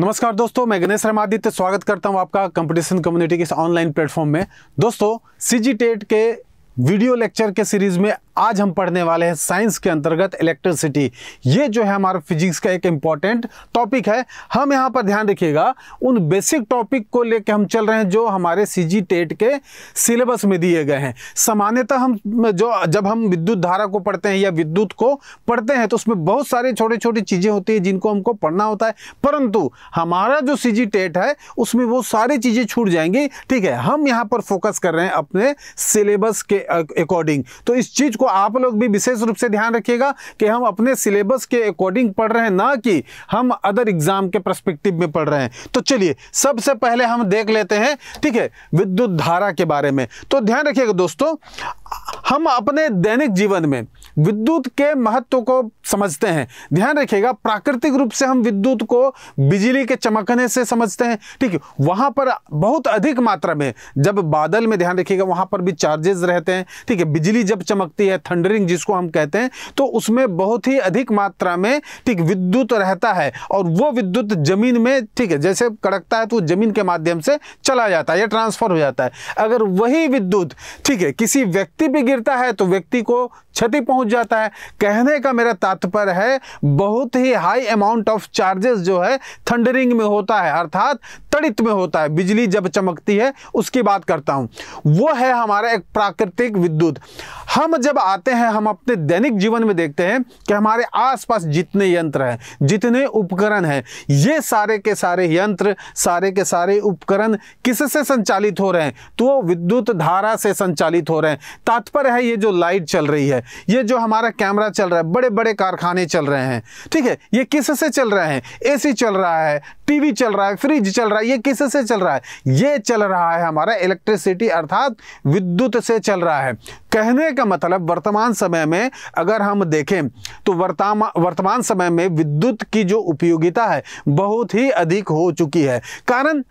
नमस्कार दोस्तों मैं गणेश रमादित्य स्वागत करता हूं आपका कंपटीशन कम्युनिटी के इस ऑनलाइन प्लेटफॉर्म में दोस्तों सी के वीडियो लेक्चर के सीरीज़ में आज हम पढ़ने वाले हैं साइंस के अंतर्गत इलेक्ट्रिसिटी ये जो है हमारा फिजिक्स का एक इंपॉर्टेंट टॉपिक है हम यहाँ पर ध्यान रखिएगा उन बेसिक टॉपिक को लेकर हम चल रहे हैं जो हमारे सी जी टेट के सिलेबस में दिए गए हैं सामान्यतः हम जो जब हम विद्युत धारा को पढ़ते हैं या विद्युत को पढ़ते हैं तो उसमें बहुत सारी छोटे छोटी चीज़ें होती है जिनको हमको पढ़ना होता है परंतु हमारा जो सी जी टेट है उसमें वो सारी चीज़ें छूट जाएंगी ठीक है हम यहाँ पर फोकस कर रहे हैं अपने सिलेबस के अकॉर्डिंग तो इस चीज़ को आप लोग भी विशेष रूप से ध्यान रखिएगा कि हम अपने सिलेबस के अकॉर्डिंग पढ़ रहे हैं ना कि हम अदर एग्जाम के प्रस्पेक्टिव में पढ़ रहे हैं तो चलिए सबसे पहले हम देख लेते हैं ठीक है विद्युत धारा के बारे में तो ध्यान रखिएगा दोस्तों हम अपने दैनिक जीवन में विद्युत के महत्व को समझते हैं ध्यान रखिएगा प्राकृतिक रूप से हम विद्युत को बिजली के चमकने से समझते हैं ठीक है वहां पर बहुत अधिक मात्रा में जब बादल में ध्यान रखिएगा वहां पर भी चार्जेस रहते हैं ठीक है बिजली जब चमकती है थंडरिंग जिसको हम कहते हैं तो उसमें बहुत ही अधिक मात्रा में ठीक विद्युत रहता है और वो विद्युत जमीन में ठीक है जैसे कड़कता है तो जमीन के माध्यम से चला जाता है या ट्रांसफर हो जाता है अगर वही विद्युत ठीक है किसी व्यक्ति व्यक्ति पे गिरता है तो व्यक्ति को क्षति पहुंच जाता है कहने का मेरा तात्पर्य है बहुत ही हाई अमाउंट ऑफ चार्जेस जो है थंडरिंग में होता है अर्थात तड़ित में होता है बिजली जब चमकती है उसकी बात करता हूं वो है हमारा एक प्राकृतिक विद्युत हम जब आते हैं हम अपने दैनिक जीवन में देखते हैं कि हमारे आसपास जितने यंत्र हैं जितने उपकरण हैं ये सारे के सारे यंत्र सारे के सारे उपकरण किससे संचालित हो रहे हैं तो विद्युत धारा से संचालित हो रहे हैं तात्पर्य है ये जो लाइट चल रही है ये जो हमारा कैमरा चल रहा है बड़े बड़े कारखाने चल रहे हैं ठीक है ये किस से चल रहे हैं एसी चल रहा है टीवी चल रहा है फ्रिज चल रहा है ये किस से चल रहा है ये चल रहा है हमारा इलेक्ट्रिसिटी अर्थात विद्युत से चल रहा है कहने का मतलब वर्तमान समय में अगर हम देखें तो वर्तमान वर्तमान समय में विद्युत की जो उपयोगिता है बहुत ही अधिक हो चुकी है कारण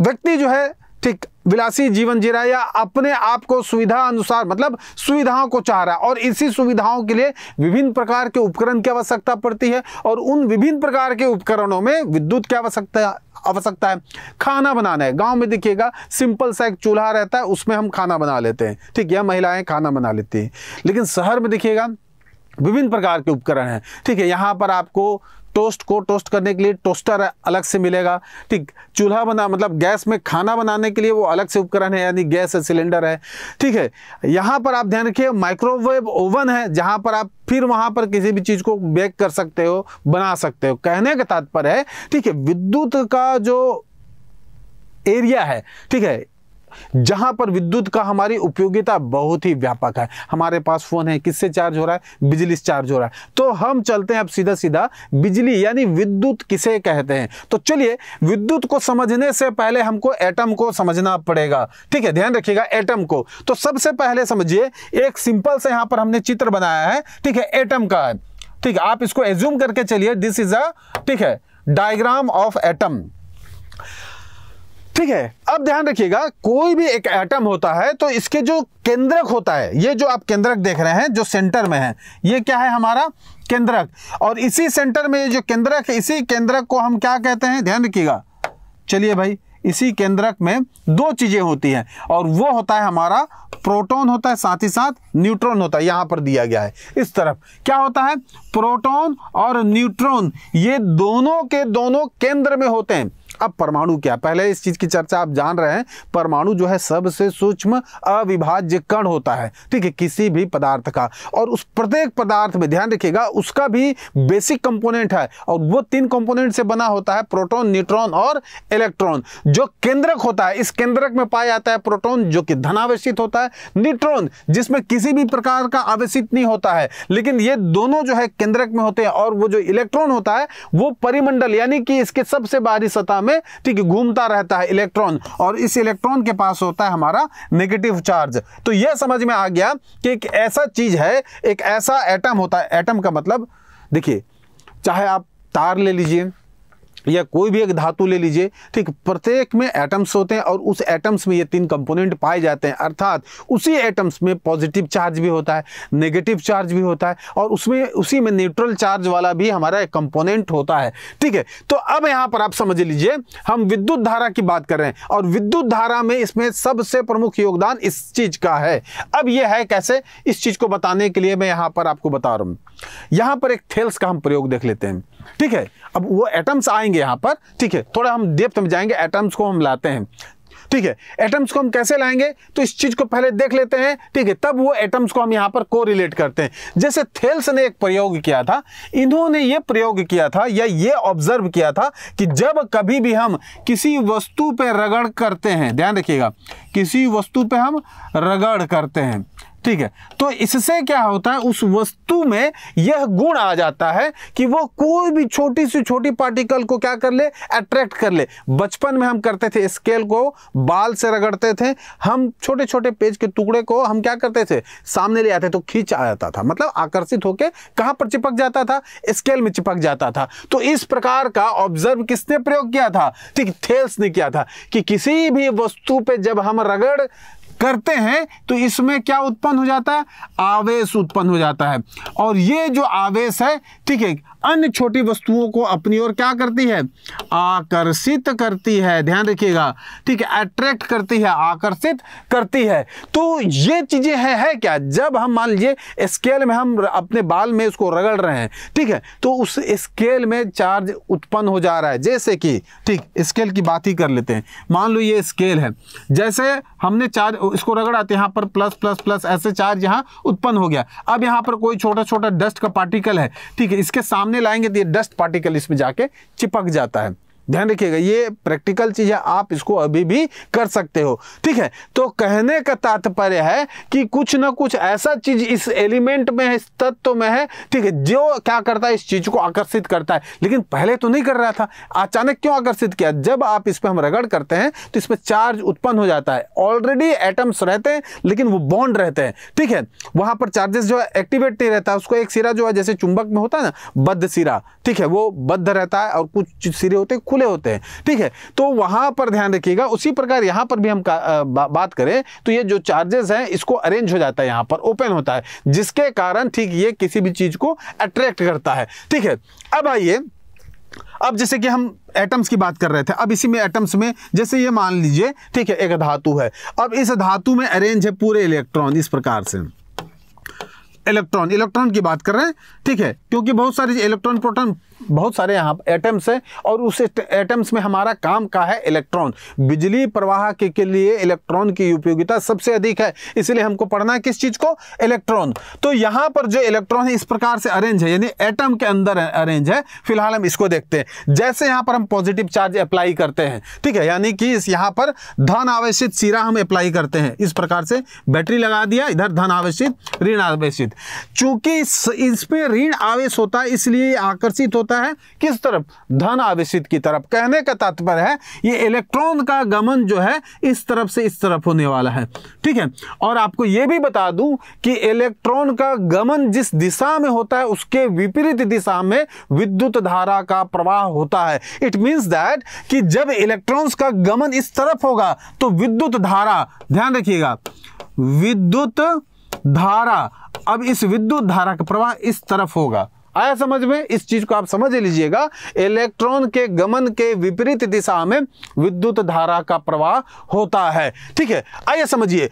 व्यक्ति जो है ठीक विलासी जीवन जी रहा है या अपने आप को सुविधा अनुसार मतलब सुविधाओं को चाह रहा है और इसी सुविधाओं के लिए विभिन्न प्रकार के उपकरण की आवश्यकता पड़ती है और उन विभिन्न प्रकार के उपकरणों में विद्युत की आवश्यकता आवश्यकता है खाना बनाना है गांव में देखिएगा सिंपल सा एक चूल्हा रहता है उसमें हम खाना बना लेते हैं ठीक है महिलाएं खाना बना लेती हैं लेकिन शहर में देखिएगा विभिन्न प्रकार के उपकरण हैं ठीक है यहाँ पर आपको टोस्ट को टोस्ट करने के लिए टोस्टर अलग से मिलेगा ठीक चूल्हा बना मतलब गैस में खाना बनाने के लिए वो अलग से उपकरण है यानी गैस है सिलेंडर है ठीक है यहाँ पर आप ध्यान रखिए माइक्रोवेव ओवन है जहाँ पर आप फिर वहाँ पर किसी भी चीज़ को बेक कर सकते हो बना सकते हो कहने का तात्पर्य है ठीक है विद्युत का जो एरिया है ठीक है जहां पर विद्युत का हमारी उपयोगिता बहुत ही व्यापक है हमारे पास फोन है किससे चार्ज हो रहा है बिजली से चार्ज हो रहा है तो हम चलते हैं अब सीधा सीधा बिजली यानी विद्युत किसे कहते हैं तो चलिए विद्युत को समझने से पहले हमको एटम को समझना पड़ेगा ठीक है ध्यान रखिएगा एटम को तो सबसे पहले समझिए एक सिंपल से यहां पर हमने चित्र बनाया है ठीक है एटम का है ठीक है आप इसको एज्यूम करके चलिए दिस इज अ ठीक है डायग्राम ऑफ एटम ठीक है अब ध्यान रखिएगा कोई भी एक एटम होता है तो इसके जो केंद्रक होता है ये जो आप केंद्रक देख रहे हैं जो सेंटर में है ये क्या है हमारा केंद्रक और इसी सेंटर में ये जो केंद्रक है इसी केंद्रक को हम क्या कहते हैं ध्यान रखिएगा चलिए भाई इसी केंद्रक में दो चीज़ें होती हैं और वो होता है हमारा प्रोटॉन होता है साथ ही साथ न्यूट्रॉन होता है यहां पर दिया गया है इस तरफ क्या होता है प्रोटॉन और न्यूट्रॉन ये दोनों के दोनों केंद्र में होते हैं अब परमाणु क्या पहले इस चीज़ की चर्चा आप जान रहे हैं परमाणु जो है सबसे सूक्ष्म अविभाज्य कण होता है ठीक है किसी भी पदार्थ का और उस प्रत्येक पदार्थ में ध्यान रखिएगा उसका भी बेसिक कंपोनेंट है और वो तीन कंपोनेंट से बना होता है प्रोटॉन न्यूट्रॉन और इलेक्ट्रॉन जो केंद्रक होता है इस केंद्रक में पाया जाता है प्रोटोन जो कि धनावेशित होता है न्यूट्रॉन जिसमें किसी भी प्रकार का आवेशित नहीं होता है लेकिन ये दोनों जो है केंद्रक में होते हैं और वो जो इलेक्ट्रॉन होता है वो परिमंडल यानी कि इसके सबसे बाहरी सतह में ठीक है घूमता रहता है इलेक्ट्रॉन और इस इलेक्ट्रॉन के पास होता है हमारा नेगेटिव चार्ज तो यह समझ में आ गया कि एक ऐसा चीज़ है एक ऐसा एटम होता है एटम का मतलब देखिए चाहे आप तार ले लीजिए या कोई भी एक धातु ले लीजिए ठीक प्रत्येक में एटम्स होते हैं और उस एटम्स में ये तीन कंपोनेंट पाए जाते हैं अर्थात उसी एटम्स में पॉजिटिव चार्ज भी होता है नेगेटिव चार्ज भी होता है और उसमें उसी में न्यूट्रल चार्ज वाला भी हमारा एक कंपोनेंट होता है ठीक है तो अब यहाँ पर आप समझ लीजिए हम विद्युत धारा की बात कर रहे हैं और विद्युत धारा में इसमें सबसे प्रमुख योगदान इस चीज का है अब यह है कैसे इस चीज को बताने के लिए मैं यहाँ पर आपको बता रहा हूँ यहाँ पर एक थेल्स का हम प्रयोग देख लेते हैं ठीक है अब वो एटम्स आएंगे यहाँ पर ठीक है थोड़ा हम डेप्थ में जाएंगे एटम्स को हम लाते हैं ठीक है एटम्स को हम कैसे लाएंगे तो इस चीज को पहले देख लेते हैं ठीक है तब वो एटम्स को हम यहाँ पर को रिलेट करते हैं जैसे थेल्स ने एक प्रयोग किया था इन्होंने ये प्रयोग किया था या ये ऑब्जर्व किया था कि जब कभी भी हम किसी वस्तु पे रगड़ करते हैं ध्यान रखिएगा किसी वस्तु पे हम रगड़ करते हैं ठीक है तो इससे क्या होता है उस वस्तु में यह गुण आ जाता है कि वो कोई भी छोटी सी छोटी पार्टिकल को क्या कर ले अट्रैक्ट कर ले बचपन में हम करते थे स्केल को बाल से रगड़ते थे हम छोटे छोटे पेज के टुकड़े को हम क्या करते थे सामने ले आते तो खींच आ जाता था मतलब आकर्षित होकर कहां पर चिपक जाता था स्केल में चिपक जाता था तो इस प्रकार का ऑब्जर्व किसने प्रयोग किया था ठीक थेल्स ने किया था कि किसी भी वस्तु पर जब हम रगड़ करते हैं तो इसमें क्या उत्पन्न हो जाता है आवेश उत्पन्न हो जाता है और ये जो आवेश है ठीक है अन्य छोटी वस्तुओं को अपनी ओर क्या करती है आकर्षित करती है ध्यान रखिएगा ठीक है अट्रैक्ट करती है आकर्षित करती है तो ये चीज़ें है, है क्या जब हम मान लीजिए स्केल में हम अपने बाल में उसको रगड़ रहे हैं ठीक है तो उस स्केल में चार्ज उत्पन्न हो जा रहा है जैसे कि ठीक स्केल की बात ही कर लेते हैं मान लो ये स्केल है जैसे हमने चार्ज इसको रगड़ा यहां पर प्लस प्लस प्लस ऐसे चार्ज यहां उत्पन्न हो गया अब यहां पर कोई छोटा छोटा डस्ट का पार्टिकल है ठीक है इसके सामने सामने लाएंगे तो ये डस्ट पार्टिकल इसमें जाके चिपक जाता है ध्यान रखिएगा ये प्रैक्टिकल चीज़ है आप इसको अभी भी कर सकते हो ठीक है तो कहने का तात्पर्य है कि कुछ ना कुछ ऐसा चीज इस एलिमेंट में है इस तत्व में है ठीक है जो क्या करता है इस चीज को आकर्षित करता है लेकिन पहले तो नहीं कर रहा था अचानक क्यों आकर्षित किया जब आप इस पर हम रगड़ करते हैं तो इस पर चार्ज उत्पन्न हो जाता है ऑलरेडी एटम्स रहते हैं लेकिन वो बॉन्ड रहते हैं ठीक है वहां पर चार्जेस जो है एक्टिवेट नहीं रहता उसको एक सिरा जो है जैसे चुंबक में होता है ना बद्ध सिरा ठीक है वो बद्ध रहता है और कुछ सिरे होते हैं खुले होते हैं ठीक है तो वहां पर ध्यान रखिएगा उसी प्रकार यहां पर भी हम बा, बात करें तो ये जो चार्जेस हैं इसको अरेंज हो जाता है यहां पर ओपन होता है जिसके कारण ठीक ये किसी भी चीज़ को अट्रैक्ट करता है ठीक है अब आइए अब जैसे कि हम एटम्स की बात कर रहे थे अब इसी में एटम्स में जैसे ये मान लीजिए ठीक है एक धातु है अब इस धातु में अरेंज है पूरे इलेक्ट्रॉन इस प्रकार से इलेक्ट्रॉन इलेक्ट्रॉन की बात कर रहे हैं ठीक है क्योंकि बहुत सारे इलेक्ट्रॉन प्रोटॉन बहुत सारे यहाँ एटम्स हैं और उस एटम्स में हमारा काम का है इलेक्ट्रॉन बिजली प्रवाह के, के लिए इलेक्ट्रॉन की उपयोगिता सबसे अधिक है इसलिए हमको पढ़ना है किस चीज़ को इलेक्ट्रॉन तो यहाँ पर जो इलेक्ट्रॉन है इस प्रकार से अरेंज है यानी एटम के अंदर अरेंज है फिलहाल हम इसको देखते हैं जैसे यहाँ पर हम पॉजिटिव चार्ज अप्लाई करते हैं ठीक है यानी कि इस यहाँ पर धन आवेशित सिरा हम अप्लाई करते हैं इस प्रकार से बैटरी लगा दिया इधर धन आवेशित ऋण आवेशित चूंकि इस पे ऋण आवेश होता है इसलिए आकर्षित होता है किस तरफ धन आवेशित की तरफ कहने का तात्पर्य है ये इलेक्ट्रॉन का गमन जो है इस तरफ से इस तरफ होने वाला है ठीक है और आपको ये भी बता दूं कि इलेक्ट्रॉन का गमन जिस दिशा में होता है उसके विपरीत दिशा में विद्युत धारा का प्रवाह होता है इट मीन्स दैट कि जब इलेक्ट्रॉन का गमन इस तरफ होगा तो विद्युत धारा ध्यान रखिएगा विद्युत धारा अब इस विद्युत धारा का प्रवाह इस तरफ होगा आया समझ में इस चीज को आप समझ लीजिएगा इलेक्ट्रॉन के गमन के विपरीत दिशा में विद्युत धारा का प्रवाह होता है ठीक है आइए समझिए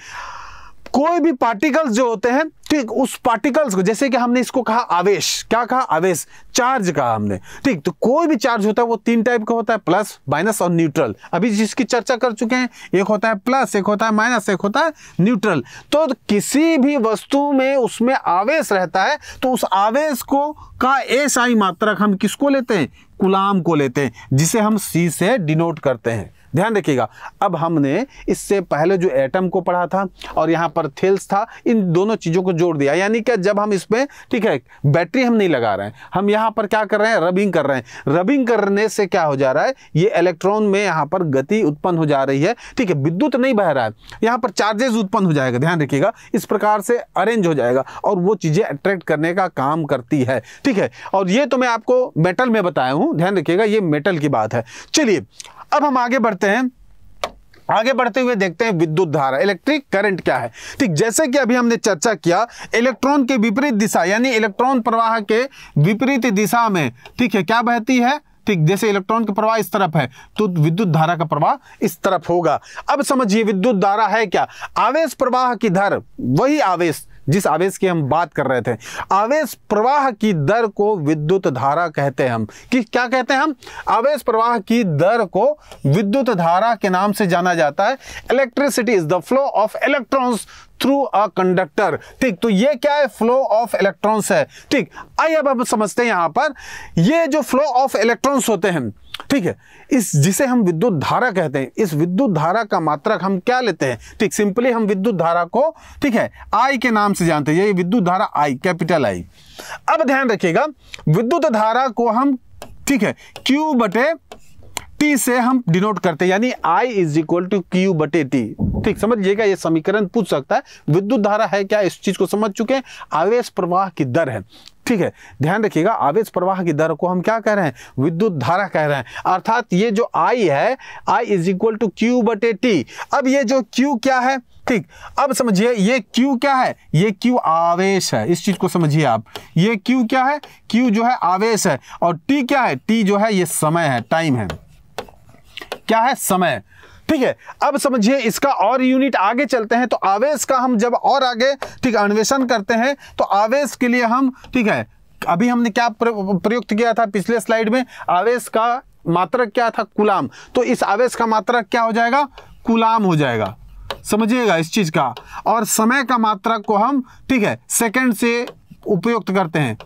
कोई भी पार्टिकल्स जो होते हैं ठीक उस पार्टिकल्स को जैसे कि हमने इसको कहा आवेश क्या कहा आवेश चार्ज कहा हमने ठीक तो कोई भी चार्ज होता है वो तीन टाइप का होता है प्लस माइनस और न्यूट्रल अभी जिसकी चर्चा कर चुके हैं एक होता है प्लस एक होता है माइनस एक होता है न्यूट्रल तो किसी भी वस्तु में उसमें आवेश रहता है तो उस आवेश को का एस ही मात्रक हम किसको लेते हैं गुलाम को लेते हैं जिसे हम सी से डिनोट करते हैं ध्यान रखिएगा अब हमने इससे पहले जो एटम को पढ़ा था और यहाँ पर थेल्स था इन दोनों चीज़ों को जोड़ दिया यानी क्या जब हम इसमें ठीक है बैटरी हम नहीं लगा रहे हैं हम यहाँ पर क्या कर रहे हैं रबिंग कर रहे हैं रबिंग करने से क्या हो जा रहा है ये इलेक्ट्रॉन में यहाँ पर गति उत्पन्न हो जा रही है ठीक है विद्युत नहीं बह रहा है यहाँ पर चार्जेज उत्पन्न हो जाएगा ध्यान रखिएगा इस प्रकार से अरेंज हो जाएगा और वो चीज़ें अट्रैक्ट करने का काम करती है ठीक है और ये तो मैं आपको मेटल में बताया हूँ ध्यान रखिएगा ये मेटल की बात है चलिए अब हम आगे बढ़ते हैं आगे बढ़ते हुए देखते हैं विद्युत धारा इलेक्ट्रिक करंट क्या है ठीक जैसे कि अभी हमने चर्चा किया इलेक्ट्रॉन के विपरीत दिशा यानी इलेक्ट्रॉन प्रवाह के विपरीत दिशा में ठीक है क्या बहती है ठीक जैसे इलेक्ट्रॉन का प्रवाह इस तरफ है तो विद्युत धारा का प्रवाह इस तरफ होगा अब समझिए विद्युत धारा है क्या आवेश प्रवाह की धर वही आवेश जिस आवेश की हम बात कर रहे थे आवेश प्रवाह की दर को विद्युत धारा कहते हैं हम कि क्या कहते हैं हम आवेश प्रवाह की दर को विद्युत धारा के नाम से जाना जाता है electricity is the flow of electrons through a conductor ठीक तो ये क्या है फ्लो ऑफ इलेक्ट्रॉन्स है ठीक आइए अब हम समझते हैं यहां पर ये जो फ्लो ऑफ इलेक्ट्रॉन्स होते हैं ठीक है इस जिसे हम विद्युत धारा कहते हैं इस विद्युत धारा का मात्रक हम क्या लेते हैं ठीक सिंपली हम विद्युत धारा को ठीक है आई के नाम से जानते हैं ये विद्युत धारा आई कैपिटल आई अब ध्यान रखिएगा विद्युत धारा को हम ठीक है क्यू बटे टी से हम डिनोट करते हैं यानी I is equal to Q बटे टी ठीक समझिएगा ये समीकरण पूछ सकता है विद्युत धारा है क्या इस चीज को समझ चुके हैं आवेश प्रवाह की दर है ठीक है ध्यान रखिएगा आवेश प्रवाह की दर को हम क्या कह रहे हैं विद्युत धारा कह रहे हैं अर्थात ये जो I है I is equal to Q बटे टी अब ये जो Q क्या है ठीक अब समझिए ये Q क्या है ये Q आवेश है इस चीज को समझिए आप ये Q क्या है Q जो है आवेश है और T क्या है T जो है ये समय है टाइम है क्या है समय ठीक है अब समझिए इसका और यूनिट आगे चलते हैं तो आवेश का हम जब और आगे ठीक अन्वेषण करते हैं तो आवेश के लिए हम ठीक है अभी हमने क्या प्रयुक्त किया था पिछले स्लाइड में आवेश का मात्रक क्या था कुलाम तो इस आवेश का मात्रक क्या हो जाएगा कुलाम हो जाएगा समझिएगा इस चीज़ का और समय का मात्रक को हम ठीक है सेकंड से उपयुक्त करते हैं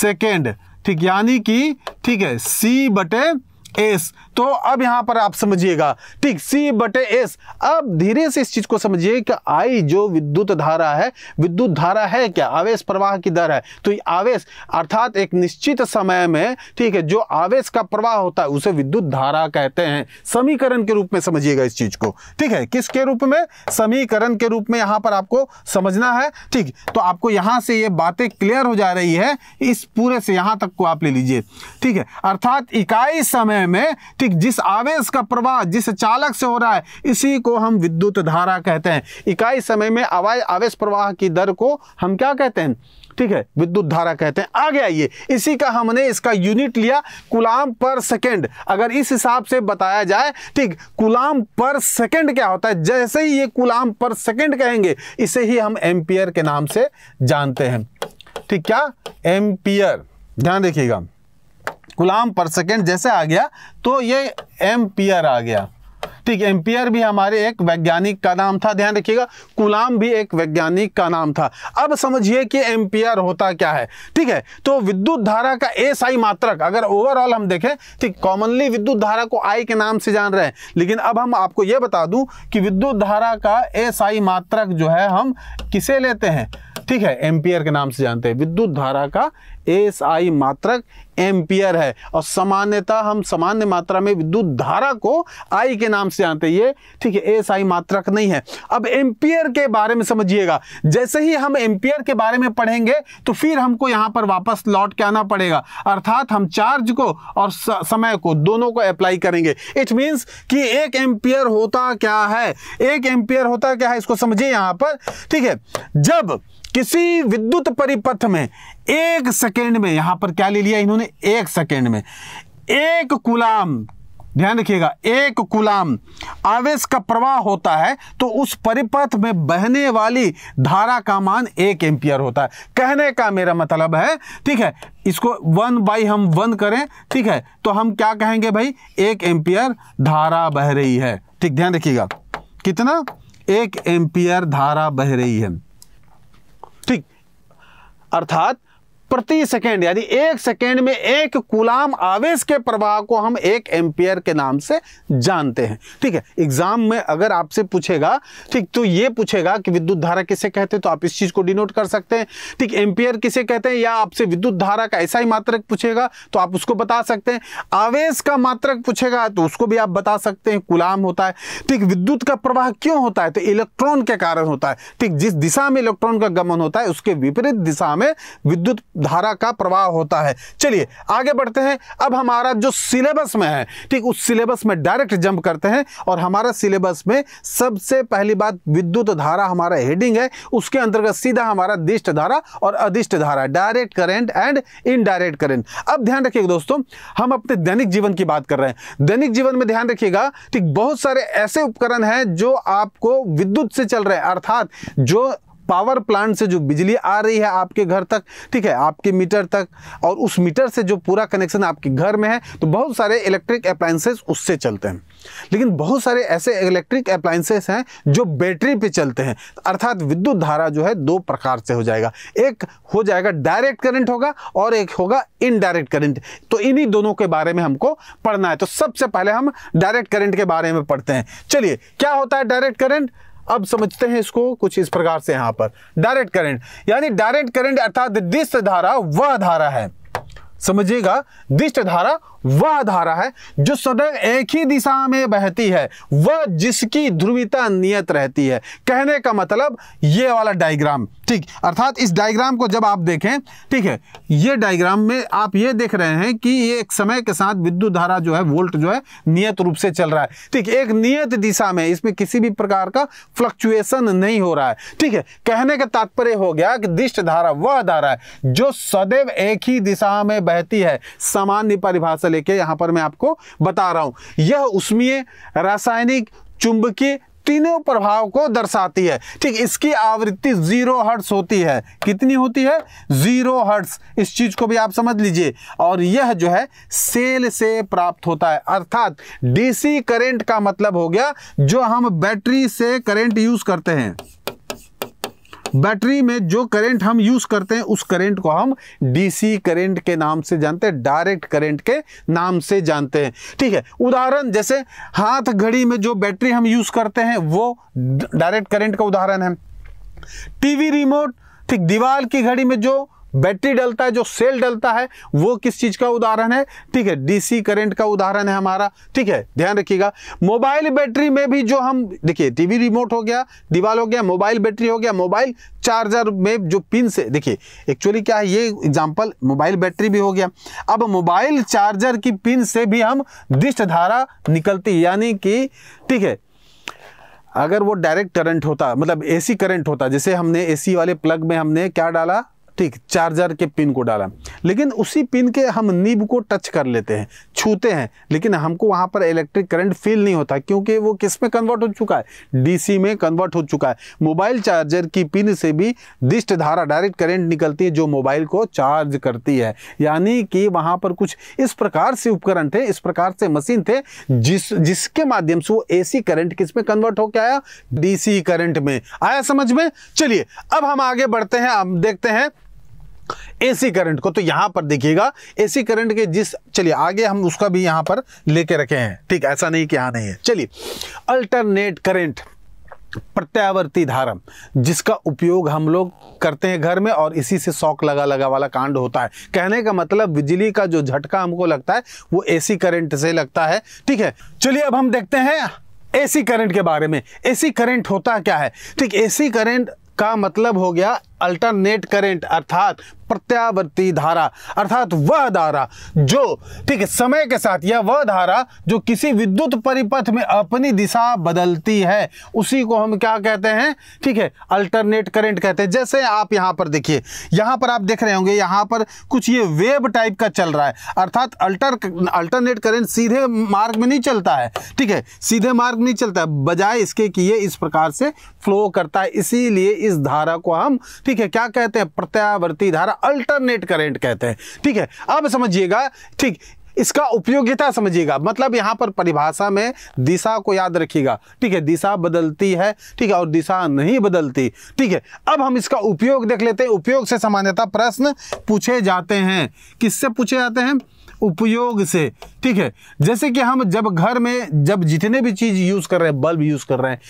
सेकंड ठीक यानी कि ठीक है सी बटे एस तो अब यहाँ पर आप समझिएगा ठीक सी बटे एस अब धीरे से इस चीज को समझिए कि आई जो विद्युत धारा है विद्युत धारा है क्या आवेश प्रवाह की दर है तो आवेश अर्थात एक निश्चित समय में ठीक है जो आवेश का प्रवाह होता है उसे विद्युत धारा कहते हैं समीकरण के रूप में समझिएगा इस चीज को ठीक है किसके रूप में समीकरण के रूप में यहाँ पर आपको समझना है ठीक तो आपको यहाँ से ये बातें क्लियर हो जा रही है इस पूरे से यहाँ तक को आप ले लीजिए ठीक है अर्थात इकाई समय समय में ठीक जिस आवेश का प्रवाह जिस चालक से हो रहा है इसी को हम विद्युत धारा कहते हैं इकाई समय में आवाज आवेश प्रवाह की दर को हम क्या कहते हैं ठीक है विद्युत धारा कहते हैं आगे आइए इसी का हमने इसका यूनिट लिया कुलाम पर सेकंड अगर इस हिसाब से बताया जाए ठीक कुलाम पर सेकंड क्या होता है जैसे ही ये कुलाम पर सेकंड कहेंगे इसे ही हम एम्पियर के नाम से जानते हैं ठीक क्या एम्पियर ध्यान देखिएगा गुलाम पर सेकेंड जैसे आ गया तो ये एम्पियर आ गया ठीक एम्पियर भी हमारे एक वैज्ञानिक का नाम था ध्यान रखिएगा कुलाम भी एक वैज्ञानिक का नाम था अब समझिए कि एम्पियर होता क्या है ठीक है तो विद्युत धारा का एस आई मात्रक अगर ओवरऑल हम देखें ठीक कॉमनली विद्युत धारा को आई के नाम से जान रहे हैं लेकिन अब हम आपको ये बता दूं कि विद्युत धारा का एस आई मात्रक जो है हम किसे लेते हैं ठीक है एम्पियर के नाम से जानते हैं विद्युत धारा का एस आई मात्रक एम्पियर है और सामान्यता हम सामान्य मात्रा में विद्युत धारा को आई के नाम से आते ये ठीक है एस आई मात्रक नहीं है अब एम्पियर के बारे में समझिएगा जैसे ही हम एम्पियर के बारे में पढ़ेंगे तो फिर हमको यहाँ पर वापस लौट के आना पड़ेगा अर्थात हम चार्ज को और समय को दोनों को अप्लाई करेंगे इट मीन्स कि एक एम्पियर होता क्या है एक एम्पियर होता क्या है इसको समझिए यहाँ पर ठीक है जब किसी विद्युत परिपथ में एक सेकेंड में यहां पर क्या ले लिया इन्होंने एक सेकेंड में एक कुलाम ध्यान रखिएगा एक कुलाम आवेश का प्रवाह होता है तो उस परिपथ में बहने वाली धारा का मान एक एम्पियर होता है कहने का मेरा मतलब है ठीक है इसको वन बाई हम वन करें ठीक है तो हम क्या कहेंगे भाई एक एम्पियर धारा बह रही है ठीक ध्यान रखिएगा कितना एक एम्पियर धारा बह रही है अर्थात प्रति सेकेंड यानी एक सेकेंड में एक कुलाम आवेश के प्रवाह को हम एक एम्पियर के नाम से जानते हैं ठीक है एग्जाम में अगर आपसे पूछेगा ठीक तो ये पूछेगा कि विद्युत धारा किसे कहते हैं तो आप इस चीज़ को डिनोट कर सकते हैं ठीक एम्पियर किसे कहते हैं या आपसे विद्युत धारा का ऐसा ही मात्रक पूछेगा तो आप उसको बता सकते हैं आवेश का मात्रक पूछेगा तो उसको भी आप बता सकते हैं कुलाम होता है ठीक विद्युत का प्रवाह क्यों होता है तो इलेक्ट्रॉन के कारण होता है ठीक जिस दिशा में इलेक्ट्रॉन का गमन होता है उसके विपरीत दिशा में विद्युत धारा का प्रवाह होता है चलिए आगे बढ़ते हैं अब हमारा जो सिलेबस में है ठीक उस सिलेबस में डायरेक्ट जंप करते हैं और हमारा सिलेबस में सबसे पहली बात विद्युत धारा हमारा हेडिंग है उसके अंतर्गत सीधा हमारा दिष्ट धारा और अधिष्ट धारा direct current and indirect current अब ध्यान रखिएगा दोस्तों हम अपने दैनिक जीवन की बात कर रहे हैं दैनिक जीवन में ध्यान रखिएगा ठीक बहुत सारे ऐसे उपकरण हैं जो आपको विद्युत से चल रहे हैं अर्थात जो पावर प्लांट से जो बिजली आ रही है आपके घर तक ठीक है आपके मीटर तक और उस मीटर से जो पूरा कनेक्शन आपके घर में है तो बहुत सारे इलेक्ट्रिक अप्लायंसेस उससे चलते हैं लेकिन बहुत सारे ऐसे इलेक्ट्रिक अप्लायंसेस हैं जो बैटरी पे चलते हैं अर्थात विद्युत धारा जो है दो प्रकार से हो जाएगा एक हो जाएगा डायरेक्ट करंट होगा और एक होगा इनडायरेक्ट करंट तो इन्हीं दोनों के बारे में हमको पढ़ना है तो सबसे पहले हम डायरेक्ट करंट के बारे में पढ़ते हैं चलिए क्या होता है डायरेक्ट करंट अब समझते हैं इसको कुछ इस प्रकार से यहां पर डायरेक्ट करंट यानी डायरेक्ट करंट अर्थात दिष्ट धारा वह धारा है समझिएगा दिष्ट धारा वह धारा है जो सदैव एक ही दिशा में बहती है वह जिसकी ध्रुवीता नियत रहती है कहने का मतलब ये वाला डायग्राम ठीक अर्थात इस डायग्राम को जब आप देखें ठीक है ये डायग्राम में आप ये देख रहे हैं कि ये एक समय के साथ विद्युत धारा जो है वोल्ट जो है नियत रूप से चल रहा है ठीक एक नियत दिशा में इसमें किसी भी प्रकार का फ्लक्चुएशन नहीं हो रहा है ठीक है कहने का तात्पर्य हो गया कि दिष्ट धारा वह धारा है जो सदैव एक ही दिशा में बहती है सामान्य परिभाषा लेके यहां पर मैं आपको बता रहा हूं यह उष्मीय रासायनिक चुंबकीय तीनों प्रभाव को दर्शाती है ठीक इसकी आवृत्ति जीरो हर्ट्स होती है कितनी होती है जीरो हर्ट्स इस चीज को भी आप समझ लीजिए और यह जो है सेल से प्राप्त होता है अर्थात डीसी करंट का मतलब हो गया जो हम बैटरी से करंट यूज करते हैं बैटरी में जो करंट हम यूज़ करते हैं उस करंट को हम डीसी करंट के नाम से जानते हैं डायरेक्ट करंट के नाम से जानते हैं ठीक है उदाहरण जैसे हाथ घड़ी में जो बैटरी हम यूज़ करते हैं वो डायरेक्ट करंट का उदाहरण है टीवी रिमोट ठीक दीवार की घड़ी में जो बैटरी डलता है जो सेल डलता है वो किस चीज़ का उदाहरण है ठीक है डीसी करंट का उदाहरण है हमारा ठीक है ध्यान रखिएगा मोबाइल बैटरी में भी जो हम देखिए टीवी रिमोट हो गया दीवार हो गया मोबाइल बैटरी हो गया मोबाइल चार्जर में जो पिन से देखिए एक्चुअली क्या है ये एग्जाम्पल मोबाइल बैटरी भी हो गया अब मोबाइल चार्जर की पिन से भी हम दृष्ट धारा निकलती यानी कि ठीक है अगर वो डायरेक्ट करंट होता मतलब एसी करंट होता जैसे हमने एसी वाले प्लग में हमने क्या डाला ठीक चार्जर के पिन को डाला लेकिन उसी पिन के हम नीब को टच कर लेते हैं छूते हैं लेकिन हमको वहाँ पर इलेक्ट्रिक करंट फील नहीं होता क्योंकि वो किस में कन्वर्ट हो चुका है डीसी में कन्वर्ट हो चुका है मोबाइल चार्जर की पिन से भी दिष्ट धारा डायरेक्ट करंट निकलती है जो मोबाइल को चार्ज करती है यानी कि वहाँ पर कुछ इस प्रकार से उपकरण थे इस प्रकार से मशीन थे जिस जिसके माध्यम से वो सी करंट किस में कन्वर्ट होकर आया डीसी करंट में आया समझ में चलिए अब हम आगे बढ़ते हैं अब देखते हैं एसी करंट को तो यहां पर देखिएगा एसी करंट के जिस चलिए आगे हम उसका भी यहां पर लेके रखे हैं ठीक ऐसा नहीं कि यहां नहीं है चलिए अल्टरनेट करंट प्रत्यावर्ती धारा जिसका उपयोग हम लोग करते हैं घर में और इसी से शौक लगा लगा वाला कांड होता है कहने का मतलब बिजली का जो झटका हमको लगता है वो एसी करंट से लगता है ठीक है चलिए अब हम देखते हैं एसी करंट के बारे में एसी करंट होता क्या है ठीक एसी करंट का मतलब हो गया अल्टरनेट करेंट अर्थात प्रत्यावर्ती धारा अर्थात वह धारा जो ठीक है समय के साथ या वह धारा जो किसी विद्युत परिपथ में अपनी दिशा बदलती है उसी को हम क्या कहते हैं ठीक है अल्टरनेट करंट कहते हैं जैसे आप यहां पर देखिए यहां पर आप देख रहे होंगे यहां पर कुछ ये वेव टाइप का चल रहा है अर्थात अल्टर अल्टरनेट करेंट सीधे मार्ग में नहीं चलता है ठीक है सीधे मार्ग नहीं चलता बजाय इसके कि ये इस प्रकार से फ्लो करता है इसीलिए इस धारा को हम ठीक ठीक है क्या कहते हैं प्रत्यावर्ती धारा अल्टरनेट करेंट कहते हैं ठीक है अब समझिएगा ठीक इसका उपयोगिता समझिएगा मतलब यहां पर परिभाषा में दिशा को याद रखिएगा ठीक है दिशा बदलती है ठीक है और दिशा नहीं बदलती ठीक है अब हम इसका उपयोग देख लेते हैं उपयोग से सामान्यता प्रश्न पूछे जाते हैं किससे पूछे जाते हैं उपयोग से ठीक है जैसे कि हम जब घर में जब जितने भी चीज़ यूज़ कर रहे हैं बल्ब यूज़ कर रहे हैं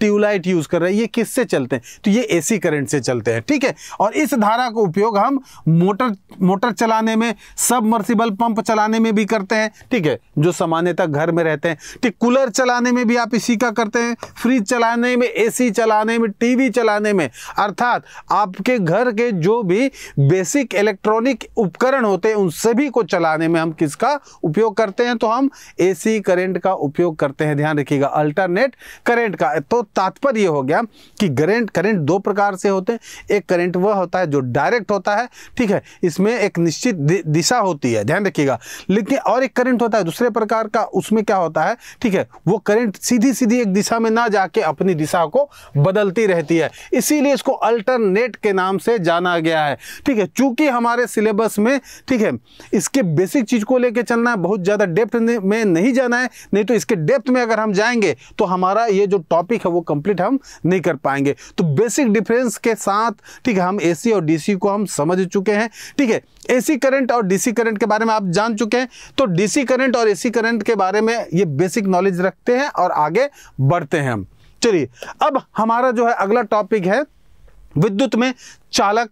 ट्यूबलाइट यूज़ कर रहे हैं ये किससे चलते हैं तो ये एसी करंट से चलते हैं ठीक है और इस धारा का उपयोग हम मोटर मोटर चलाने में सब मर्सिबल पंप चलाने में भी करते हैं ठीक है जो सामान्यतः घर में रहते हैं ठीक कूलर चलाने में भी आप इसी का करते हैं फ्रिज चलाने में एसी चलाने में टीवी चलाने में अर्थात आपके घर के जो भी बेसिक इलेक्ट्रॉनिक उपकरण होते हैं उन सभी को चलाने में हम किसका उपयोग करते हैं तो हम एसी करंट का उपयोग करते हैं ध्यान रखिएगा अल्टरनेट करंट का तो तात्पर्य हो गया कि करेंट करेंट दो प्रकार से होते हैं एक करेंट वह होता है जो डायरेक्ट होता है ठीक है इसमें एक निश्चित दिशा होती है ध्यान रखिएगा लेकिन और एक करेंट होता है दूसरे प्रकार का उसमें क्या होता है ठीक है वो करेंट सीधी सीधी एक दिशा में ना जाके अपनी दिशा को बदलती रहती है इसीलिए इसको अल्टरनेट के नाम से जाना गया है ठीक है चूंकि हमारे सिलेबस में ठीक है इसके बेसिक चीज को लेकर चलना है बहुत ज़्यादा डेप्थ में नहीं जाना है नहीं तो इसके डेप्थ में अगर हम जाएंगे तो हमारा ये जो टॉपिक है वो कंप्लीट हम नहीं कर पाएंगे तो बेसिक डिफरेंस के साथ ठीक है हम एसी और डीसी को हम समझ चुके हैं ठीक है एसी करंट और डीसी करंट के बारे में आप जान चुके हैं तो डीसी करंट और एसी करंट के बारे में ये बेसिक नॉलेज रखते हैं और आगे बढ़ते हैं हम चलिए अब हमारा जो है अगला टॉपिक है विद्युत में चालक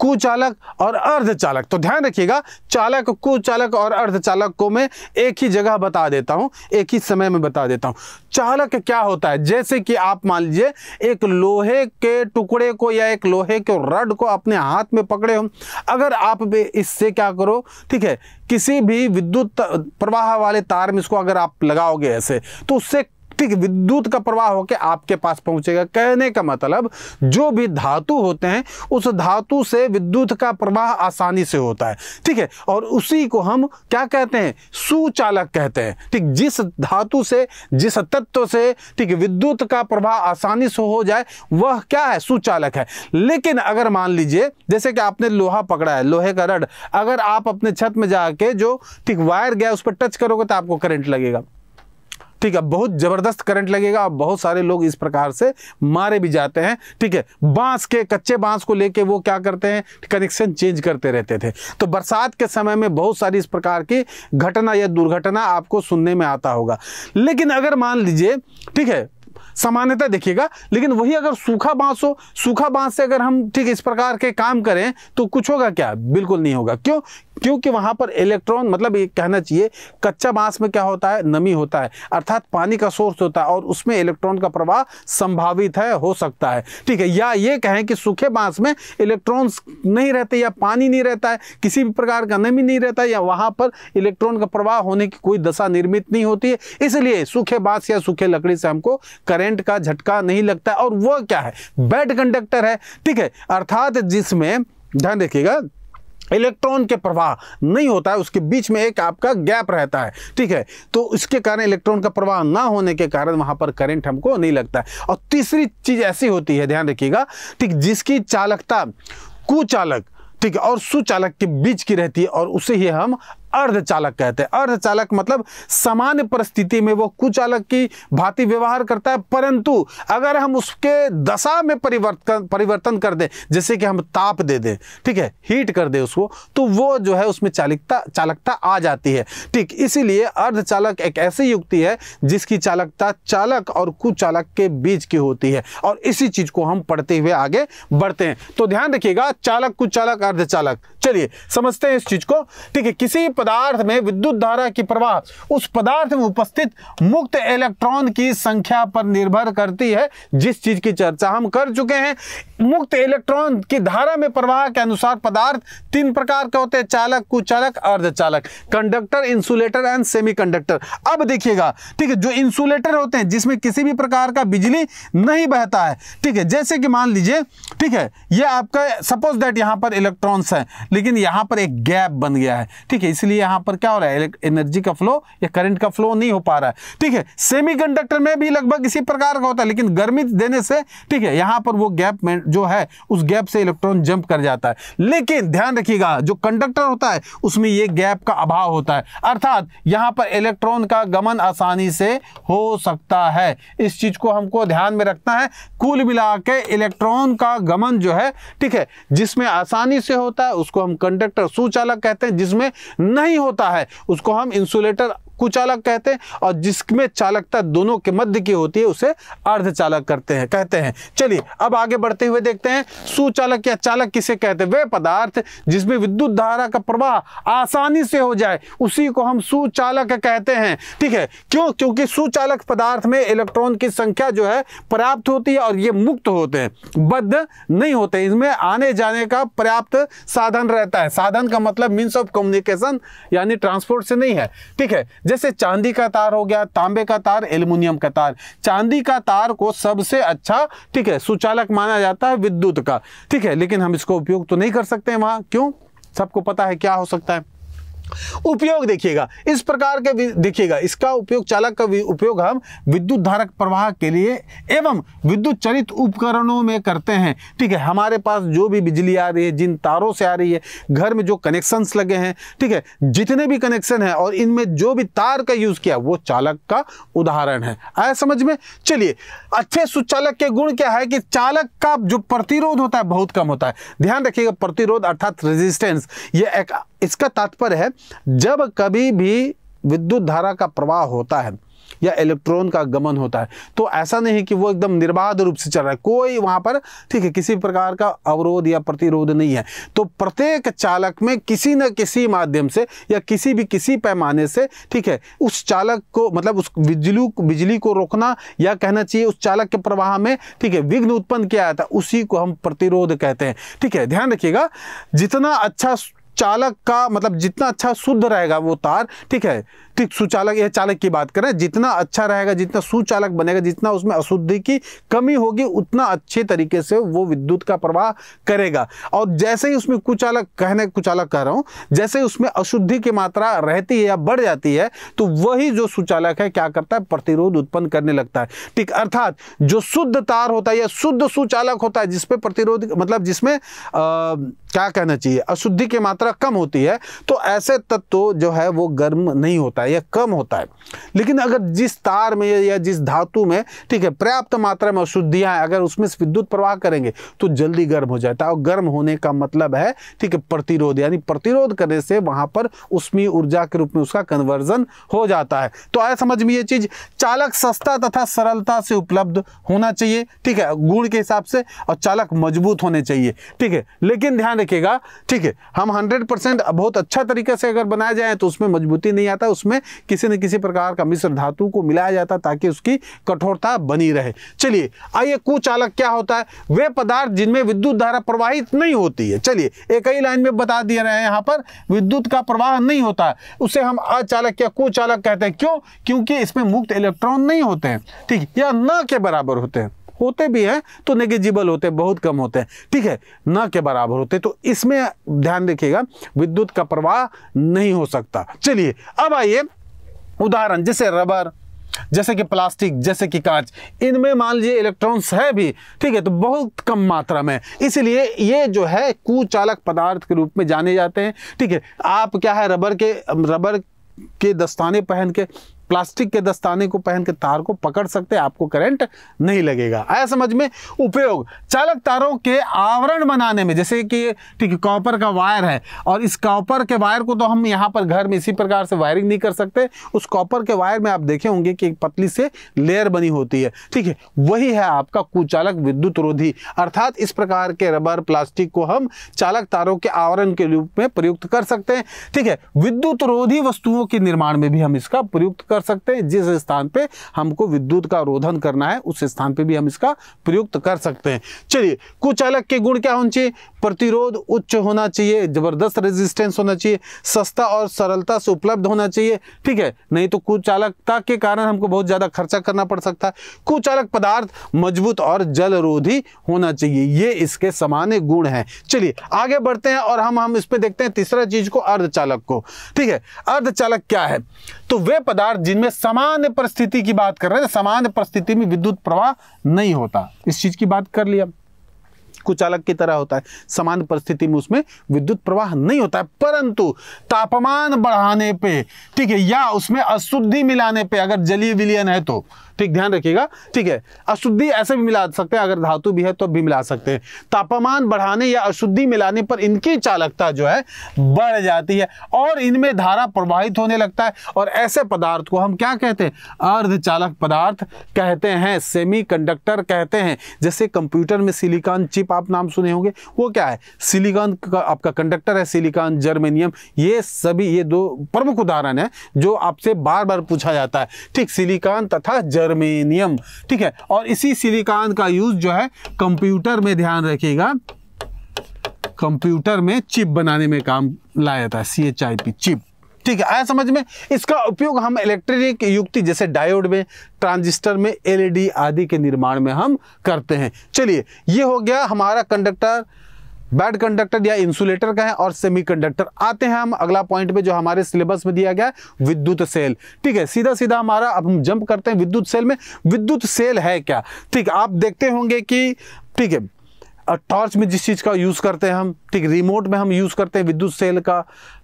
कुचालक और अर्धचालक तो ध्यान रखिएगा चालक कुचालक और अर्धचालक को मैं एक ही जगह बता देता हूँ एक ही समय में बता देता हूँ चालक क्या होता है जैसे कि आप मान लीजिए एक लोहे के टुकड़े को या एक लोहे के रड को अपने हाथ में पकड़े हो अगर आप इससे क्या करो ठीक है किसी भी विद्युत प्रवाह वाले तार में इसको अगर आप लगाओगे ऐसे तो उससे इलेक्ट्रिक विद्युत का प्रवाह होकर आपके पास पहुंचेगा कहने का मतलब जो भी धातु होते हैं उस धातु से विद्युत का प्रवाह आसानी से होता है ठीक है और उसी को हम क्या कहते हैं सुचालक कहते हैं ठीक जिस धातु से जिस तत्व से ठीक विद्युत का प्रवाह आसानी से हो जाए वह क्या है सुचालक है लेकिन अगर मान लीजिए जैसे कि आपने लोहा पकड़ा है लोहे का रड अगर आप अपने छत में जाके जो ठीक वायर गया उस पर टच करोगे तो आपको करंट लगेगा ठीक है बहुत ज़बरदस्त करंट लगेगा और बहुत सारे लोग इस प्रकार से मारे भी जाते हैं ठीक है बांस के कच्चे बांस को लेके वो क्या करते हैं कनेक्शन चेंज करते रहते थे तो बरसात के समय में बहुत सारी इस प्रकार की घटना या दुर्घटना आपको सुनने में आता होगा लेकिन अगर मान लीजिए ठीक है सामान्यता देखिएगा लेकिन वही अगर सूखा बांस हो सूखा बांस से अगर हम ठीक इस प्रकार के काम करें तो कुछ होगा क्या बिल्कुल नहीं होगा क्यों क्योंकि वहाँ पर इलेक्ट्रॉन मतलब ये कहना चाहिए कच्चा बांस में क्या होता है नमी होता है अर्थात पानी का सोर्स होता है और उसमें इलेक्ट्रॉन का प्रवाह संभावित है हो सकता है ठीक है या ये कहें कि सूखे बांस में इलेक्ट्रॉन्स नहीं रहते या पानी नहीं रहता है किसी भी प्रकार का नमी नहीं रहता या वहाँ पर इलेक्ट्रॉन का प्रवाह होने की कोई दशा निर्मित नहीं होती है इसलिए सूखे बांस या सूखे लकड़ी से हमको करेंट का झटका नहीं लगता और वह क्या है बेड कंडक्टर है ठीक है अर्थात जिसमें ध्यान देखिएगा इलेक्ट्रॉन के प्रवाह नहीं होता है उसके बीच में एक आपका गैप रहता है ठीक है तो इसके कारण इलेक्ट्रॉन का प्रवाह ना होने के कारण वहां पर करंट हमको नहीं लगता है और तीसरी चीज़ ऐसी होती है ध्यान रखिएगा ठीक जिसकी चालकता कुचालक ठीक है और सुचालक के बीच की रहती है और उसे ही हम अर्धचालक कहते हैं अर्धचालक मतलब सामान्य परिस्थिति में वो कुचालक की भांति व्यवहार करता है परंतु अगर हम उसके दशा में परिवर्तन परिवर्तन कर दें जैसे कि हम ताप दे दें ठीक है हीट कर दें उसको तो वो जो है उसमें चालकता चालकता आ जाती है ठीक इसीलिए अर्धचालक एक ऐसी युक्ति है जिसकी चालकता चालक और कुचालक के बीच की होती है और इसी चीज को हम पढ़ते हुए आगे बढ़ते हैं तो ध्यान रखिएगा चालक कुचालक अर्धचालक चलिए समझते हैं इस चीज को ठीक है किसी पदार्थ में विद्युत धारा की प्रवाह उस पदार्थ में उपस्थित मुक्त इलेक्ट्रॉन की संख्या पर निर्भर करती है जिस चीज की चर्चा हम कर चुके हैं मुक्त इलेक्ट्रॉन की धारा में प्रवाह के अनुसार पदार्थ तीन प्रकार के होते हैं चालक कुचालक अर्धचालक कंडक्टर इंसुलेटर एंड सेमीकंडक्टर अब देखिएगा ठीक है जो इंसुलेटर होते हैं जिसमें किसी भी प्रकार का बिजली नहीं बहता है ठीक है जैसे कि मान लीजिए ठीक है ये आपका सपोज दैट यहां पर इलेक्ट्रॉन्स है लेकिन यहां पर एक गैप बन गया है ठीक है इसलिए इसलिए यहां पर क्या हो रहा है एनर्जी का फ्लो या करंट का फ्लो नहीं हो पा रहा है ठीक है सेमीकंडक्टर में भी लगभग इसी प्रकार का होता है लेकिन गर्मी देने से ठीक है यहां पर वो गैप में जो है उस गैप से इलेक्ट्रॉन जंप कर जाता है लेकिन ध्यान रखिएगा जो कंडक्टर होता है उसमें ये गैप का अभाव होता है अर्थात यहां पर इलेक्ट्रॉन का गमन आसानी से हो सकता है इस चीज़ को हमको ध्यान में रखना है कुल मिला के इलेक्ट्रॉन का गमन जो है ठीक है जिसमें आसानी से होता है उसको हम कंडक्टर सुचालक कहते हैं जिसमें न नहीं होता है उसको हम इंसुलेटर कुचालक कहते हैं और जिसमें चालकता दोनों के मध्य की होती है उसे अर्धचालक करते हैं कहते हैं चलिए अब आगे बढ़ते हुए देखते हैं सुचालक या चालक किसे कहते हैं वे पदार्थ जिसमें विद्युत धारा का प्रवाह आसानी से हो जाए उसी को हम सुचालक कहते हैं ठीक है क्यों क्योंकि सुचालक पदार्थ में इलेक्ट्रॉन की संख्या जो है पर्याप्त होती है और ये मुक्त होते हैं बद्ध नहीं होते इसमें आने जाने का पर्याप्त साधन रहता है साधन का मतलब मीन्स ऑफ कम्युनिकेशन यानी ट्रांसपोर्ट से नहीं है ठीक है जैसे चांदी का तार हो गया तांबे का तार एल्यूमिनियम का तार चांदी का तार को सबसे अच्छा ठीक है सुचालक माना जाता है विद्युत का ठीक है लेकिन हम इसको उपयोग तो नहीं कर सकते वहां क्यों सबको पता है क्या हो सकता है उपयोग देखिएगा इस प्रकार के देखिएगा इसका उपयोग चालक का उपयोग हम विद्युत धारक प्रवाह के लिए एवं विद्युत चलित उपकरणों में करते हैं ठीक है हमारे पास जो भी बिजली आ रही है जिन तारों से आ रही है घर में जो कनेक्शंस लगे हैं ठीक है जितने भी कनेक्शन है और इनमें जो भी तार का यूज़ किया वो चालक का उदाहरण है आया समझ में चलिए अच्छे सुचालक के गुण क्या है कि चालक का जो प्रतिरोध होता है बहुत कम होता है ध्यान रखिएगा प्रतिरोध अर्थात रेजिस्टेंस ये एक इसका तात्पर्य है जब कभी भी विद्युत धारा का प्रवाह होता है या इलेक्ट्रॉन का गमन होता है तो ऐसा नहीं कि वो एकदम निर्बाध रूप से चल रहा है कोई वहां पर ठीक है किसी प्रकार का अवरोध या प्रतिरोध नहीं है तो प्रत्येक चालक में किसी न किसी माध्यम से या किसी भी किसी पैमाने से ठीक है उस चालक को मतलब उस बिजली बिजली को रोकना या कहना चाहिए उस चालक के प्रवाह में ठीक है विघ्न उत्पन्न किया जाता है उसी को हम प्रतिरोध कहते हैं ठीक है ध्यान रखिएगा जितना अच्छा चालक का मतलब जितना अच्छा शुद्ध रहेगा वो तार ठीक है वैयक्तिक सुचालक या चालक की बात करें जितना अच्छा रहेगा जितना सुचालक बनेगा जितना उसमें अशुद्धि की कमी होगी उतना अच्छे तरीके से वो विद्युत का प्रवाह करेगा और जैसे ही उसमें कुचालक कहने कुचालक कह रहा हूं जैसे उसमें अशुद्धि की मात्रा रहती है या बढ़ जाती है तो वही जो सुचालक है क्या करता है प्रतिरोध उत्पन्न करने लगता है ठीक अर्थात जो शुद्ध तार होता है या शुद्ध सुचालक होता है जिसपे प्रतिरोध मतलब जिसमें क्या कहना चाहिए अशुद्धि की मात्रा कम होती है तो ऐसे तत्व जो है वो गर्म नहीं होता या कम होता है लेकिन अगर जिस तार में या जिस धातु में ठीक है पर्याप्त मात्रा में अशुद्धियाँ हैं अगर उसमें विद्युत प्रवाह करेंगे तो जल्दी गर्म हो जाता है और गर्म होने का मतलब है ठीक है प्रतिरोध यानी प्रतिरोध करने से वहाँ पर उष्मीय ऊर्जा के रूप में उसका कन्वर्जन हो जाता है तो आया समझ में ये चीज़ चालक सस्ता तथा सरलता से उपलब्ध होना चाहिए ठीक है गुण के हिसाब से और चालक मजबूत होने चाहिए ठीक है लेकिन ध्यान रखिएगा ठीक है हम हंड्रेड बहुत अच्छा तरीके से अगर बनाया जाए तो उसमें मजबूती नहीं आता उसमें उसमें किसी न किसी प्रकार का मिश्र धातु को मिलाया जाता ताकि उसकी कठोरता बनी रहे चलिए आइए कुचालक क्या होता है वे पदार्थ जिनमें विद्युत धारा प्रवाहित नहीं होती है चलिए एक ही लाइन में बता दिया रहे हैं यहाँ पर विद्युत का प्रवाह नहीं होता है उसे हम अचालक या कुचालक कहते हैं क्यों क्योंकि इसमें मुक्त इलेक्ट्रॉन नहीं होते हैं ठीक या न के बराबर होते हैं होते भी हैं तो नेगेजिबल होते हैं बहुत कम होते हैं ठीक है न के बराबर होते तो इसमें ध्यान रखिएगा विद्युत का प्रवाह नहीं हो सकता चलिए अब आइए उदाहरण जैसे रबर जैसे कि प्लास्टिक जैसे कि कांच इनमें मान लीजिए इलेक्ट्रॉन्स है भी ठीक है तो बहुत कम मात्रा में इसलिए ये जो है कुचालक पदार्थ के रूप में जाने जाते हैं ठीक है आप क्या है रबर के रबर के दस्ताने पहन के प्लास्टिक के दस्ताने को पहन के तार को पकड़ सकते आपको करंट नहीं लगेगा आया समझ में उपयोग चालक तारों के आवरण बनाने में जैसे कि ठीक है कॉपर का वायर है और इस कॉपर के वायर को तो हम यहाँ पर घर में इसी प्रकार से वायरिंग नहीं कर सकते उस कॉपर के वायर में आप देखे होंगे कि एक पतली से लेयर बनी होती है ठीक है वही है आपका कुचालक विद्युत रोधी अर्थात इस प्रकार के रबर प्लास्टिक को हम चालक तारों के आवरण के रूप में प्रयुक्त कर सकते हैं ठीक है विद्युत रोधी वस्तुओं के निर्माण में भी हम इसका प्रयुक्त कर कर सकते हैं जिस स्थान पे हमको विद्युत का रोधन करना है उस स्थान पे भी हम इसका प्रयुक्त कर सकते हैं चलिए कुचालक के गुण क्या होने चाहिए प्रतिरोध उच्च होना चाहिए जबरदस्त रेजिस्टेंस होना चाहिए सस्ता और सरलता से उपलब्ध होना चाहिए ठीक है नहीं तो कुचालकता के कारण हमको बहुत ज़्यादा खर्चा करना पड़ सकता है कुचालक पदार्थ मजबूत और जलरोधी होना चाहिए ये इसके सामान्य गुण हैं चलिए आगे बढ़ते हैं और हम हम इस पर देखते हैं तीसरा चीज को अर्धचालक को ठीक है अर्धचालक क्या है तो वे पदार्थ जिनमें सामान्य परिस्थिति की बात कर रहे हैं सामान्य परिस्थिति में विद्युत प्रवाह नहीं होता इस चीज़ की बात कर लिया कुछ अलग की तरह होता है समान परिस्थिति में उसमें विद्युत प्रवाह नहीं होता है परंतु तापमान बढ़ाने पे ठीक है या उसमें अशुद्धि मिलाने पे अगर जलीय विलियन है तो ठीक ध्यान रखिएगा ठीक है अशुद्धि ऐसे भी मिला सकते हैं अगर धातु भी है तो भी मिला सकते हैं तापमान बढ़ाने या अशुद्धि मिलाने पर इनकी चालकता जो है बढ़ जाती है और इनमें धारा प्रवाहित होने लगता है और ऐसे पदार्थ को हम क्या कहते हैं अर्धचालक पदार्थ कहते हैं सेमी कंडक्टर कहते हैं जैसे कंप्यूटर में सिलिकॉन चिप आप नाम सुने होंगे वो क्या है सिलिकॉन का आपका कंडक्टर है सिलिकॉन जर्मेनियम ये सभी ये दो प्रमुख उदाहरण है जो आपसे बार बार पूछा जाता है ठीक सिलिकॉन तथा जर्म जर्मेनियम ठीक है और इसी सिलिकॉन का यूज जो है कंप्यूटर में ध्यान रखिएगा कंप्यूटर में चिप बनाने में काम लाया था C H I P chip ठीक है आया समझ में इसका उपयोग हम इलेक्ट्रॉनिक युक्ति जैसे डायोड में ट्रांजिस्टर में एलईडी e आदि के निर्माण में हम करते हैं चलिए ये हो गया हमारा कंडक्टर बैड कंडक्टर या इंसुलेटर का है और सेमीकंडक्टर आते हैं हम अगला पॉइंट पे जो हमारे सिलेबस में दिया गया है विद्युत सेल ठीक है सीधा सीधा हमारा अब हम जंप करते हैं विद्युत सेल में विद्युत सेल है क्या ठीक आप देखते होंगे कि ठीक है टॉर्च में जिस चीज़ का यूज़ करते हैं हम ठीक रिमोट में हम यूज़ करते हैं विद्युत सेल का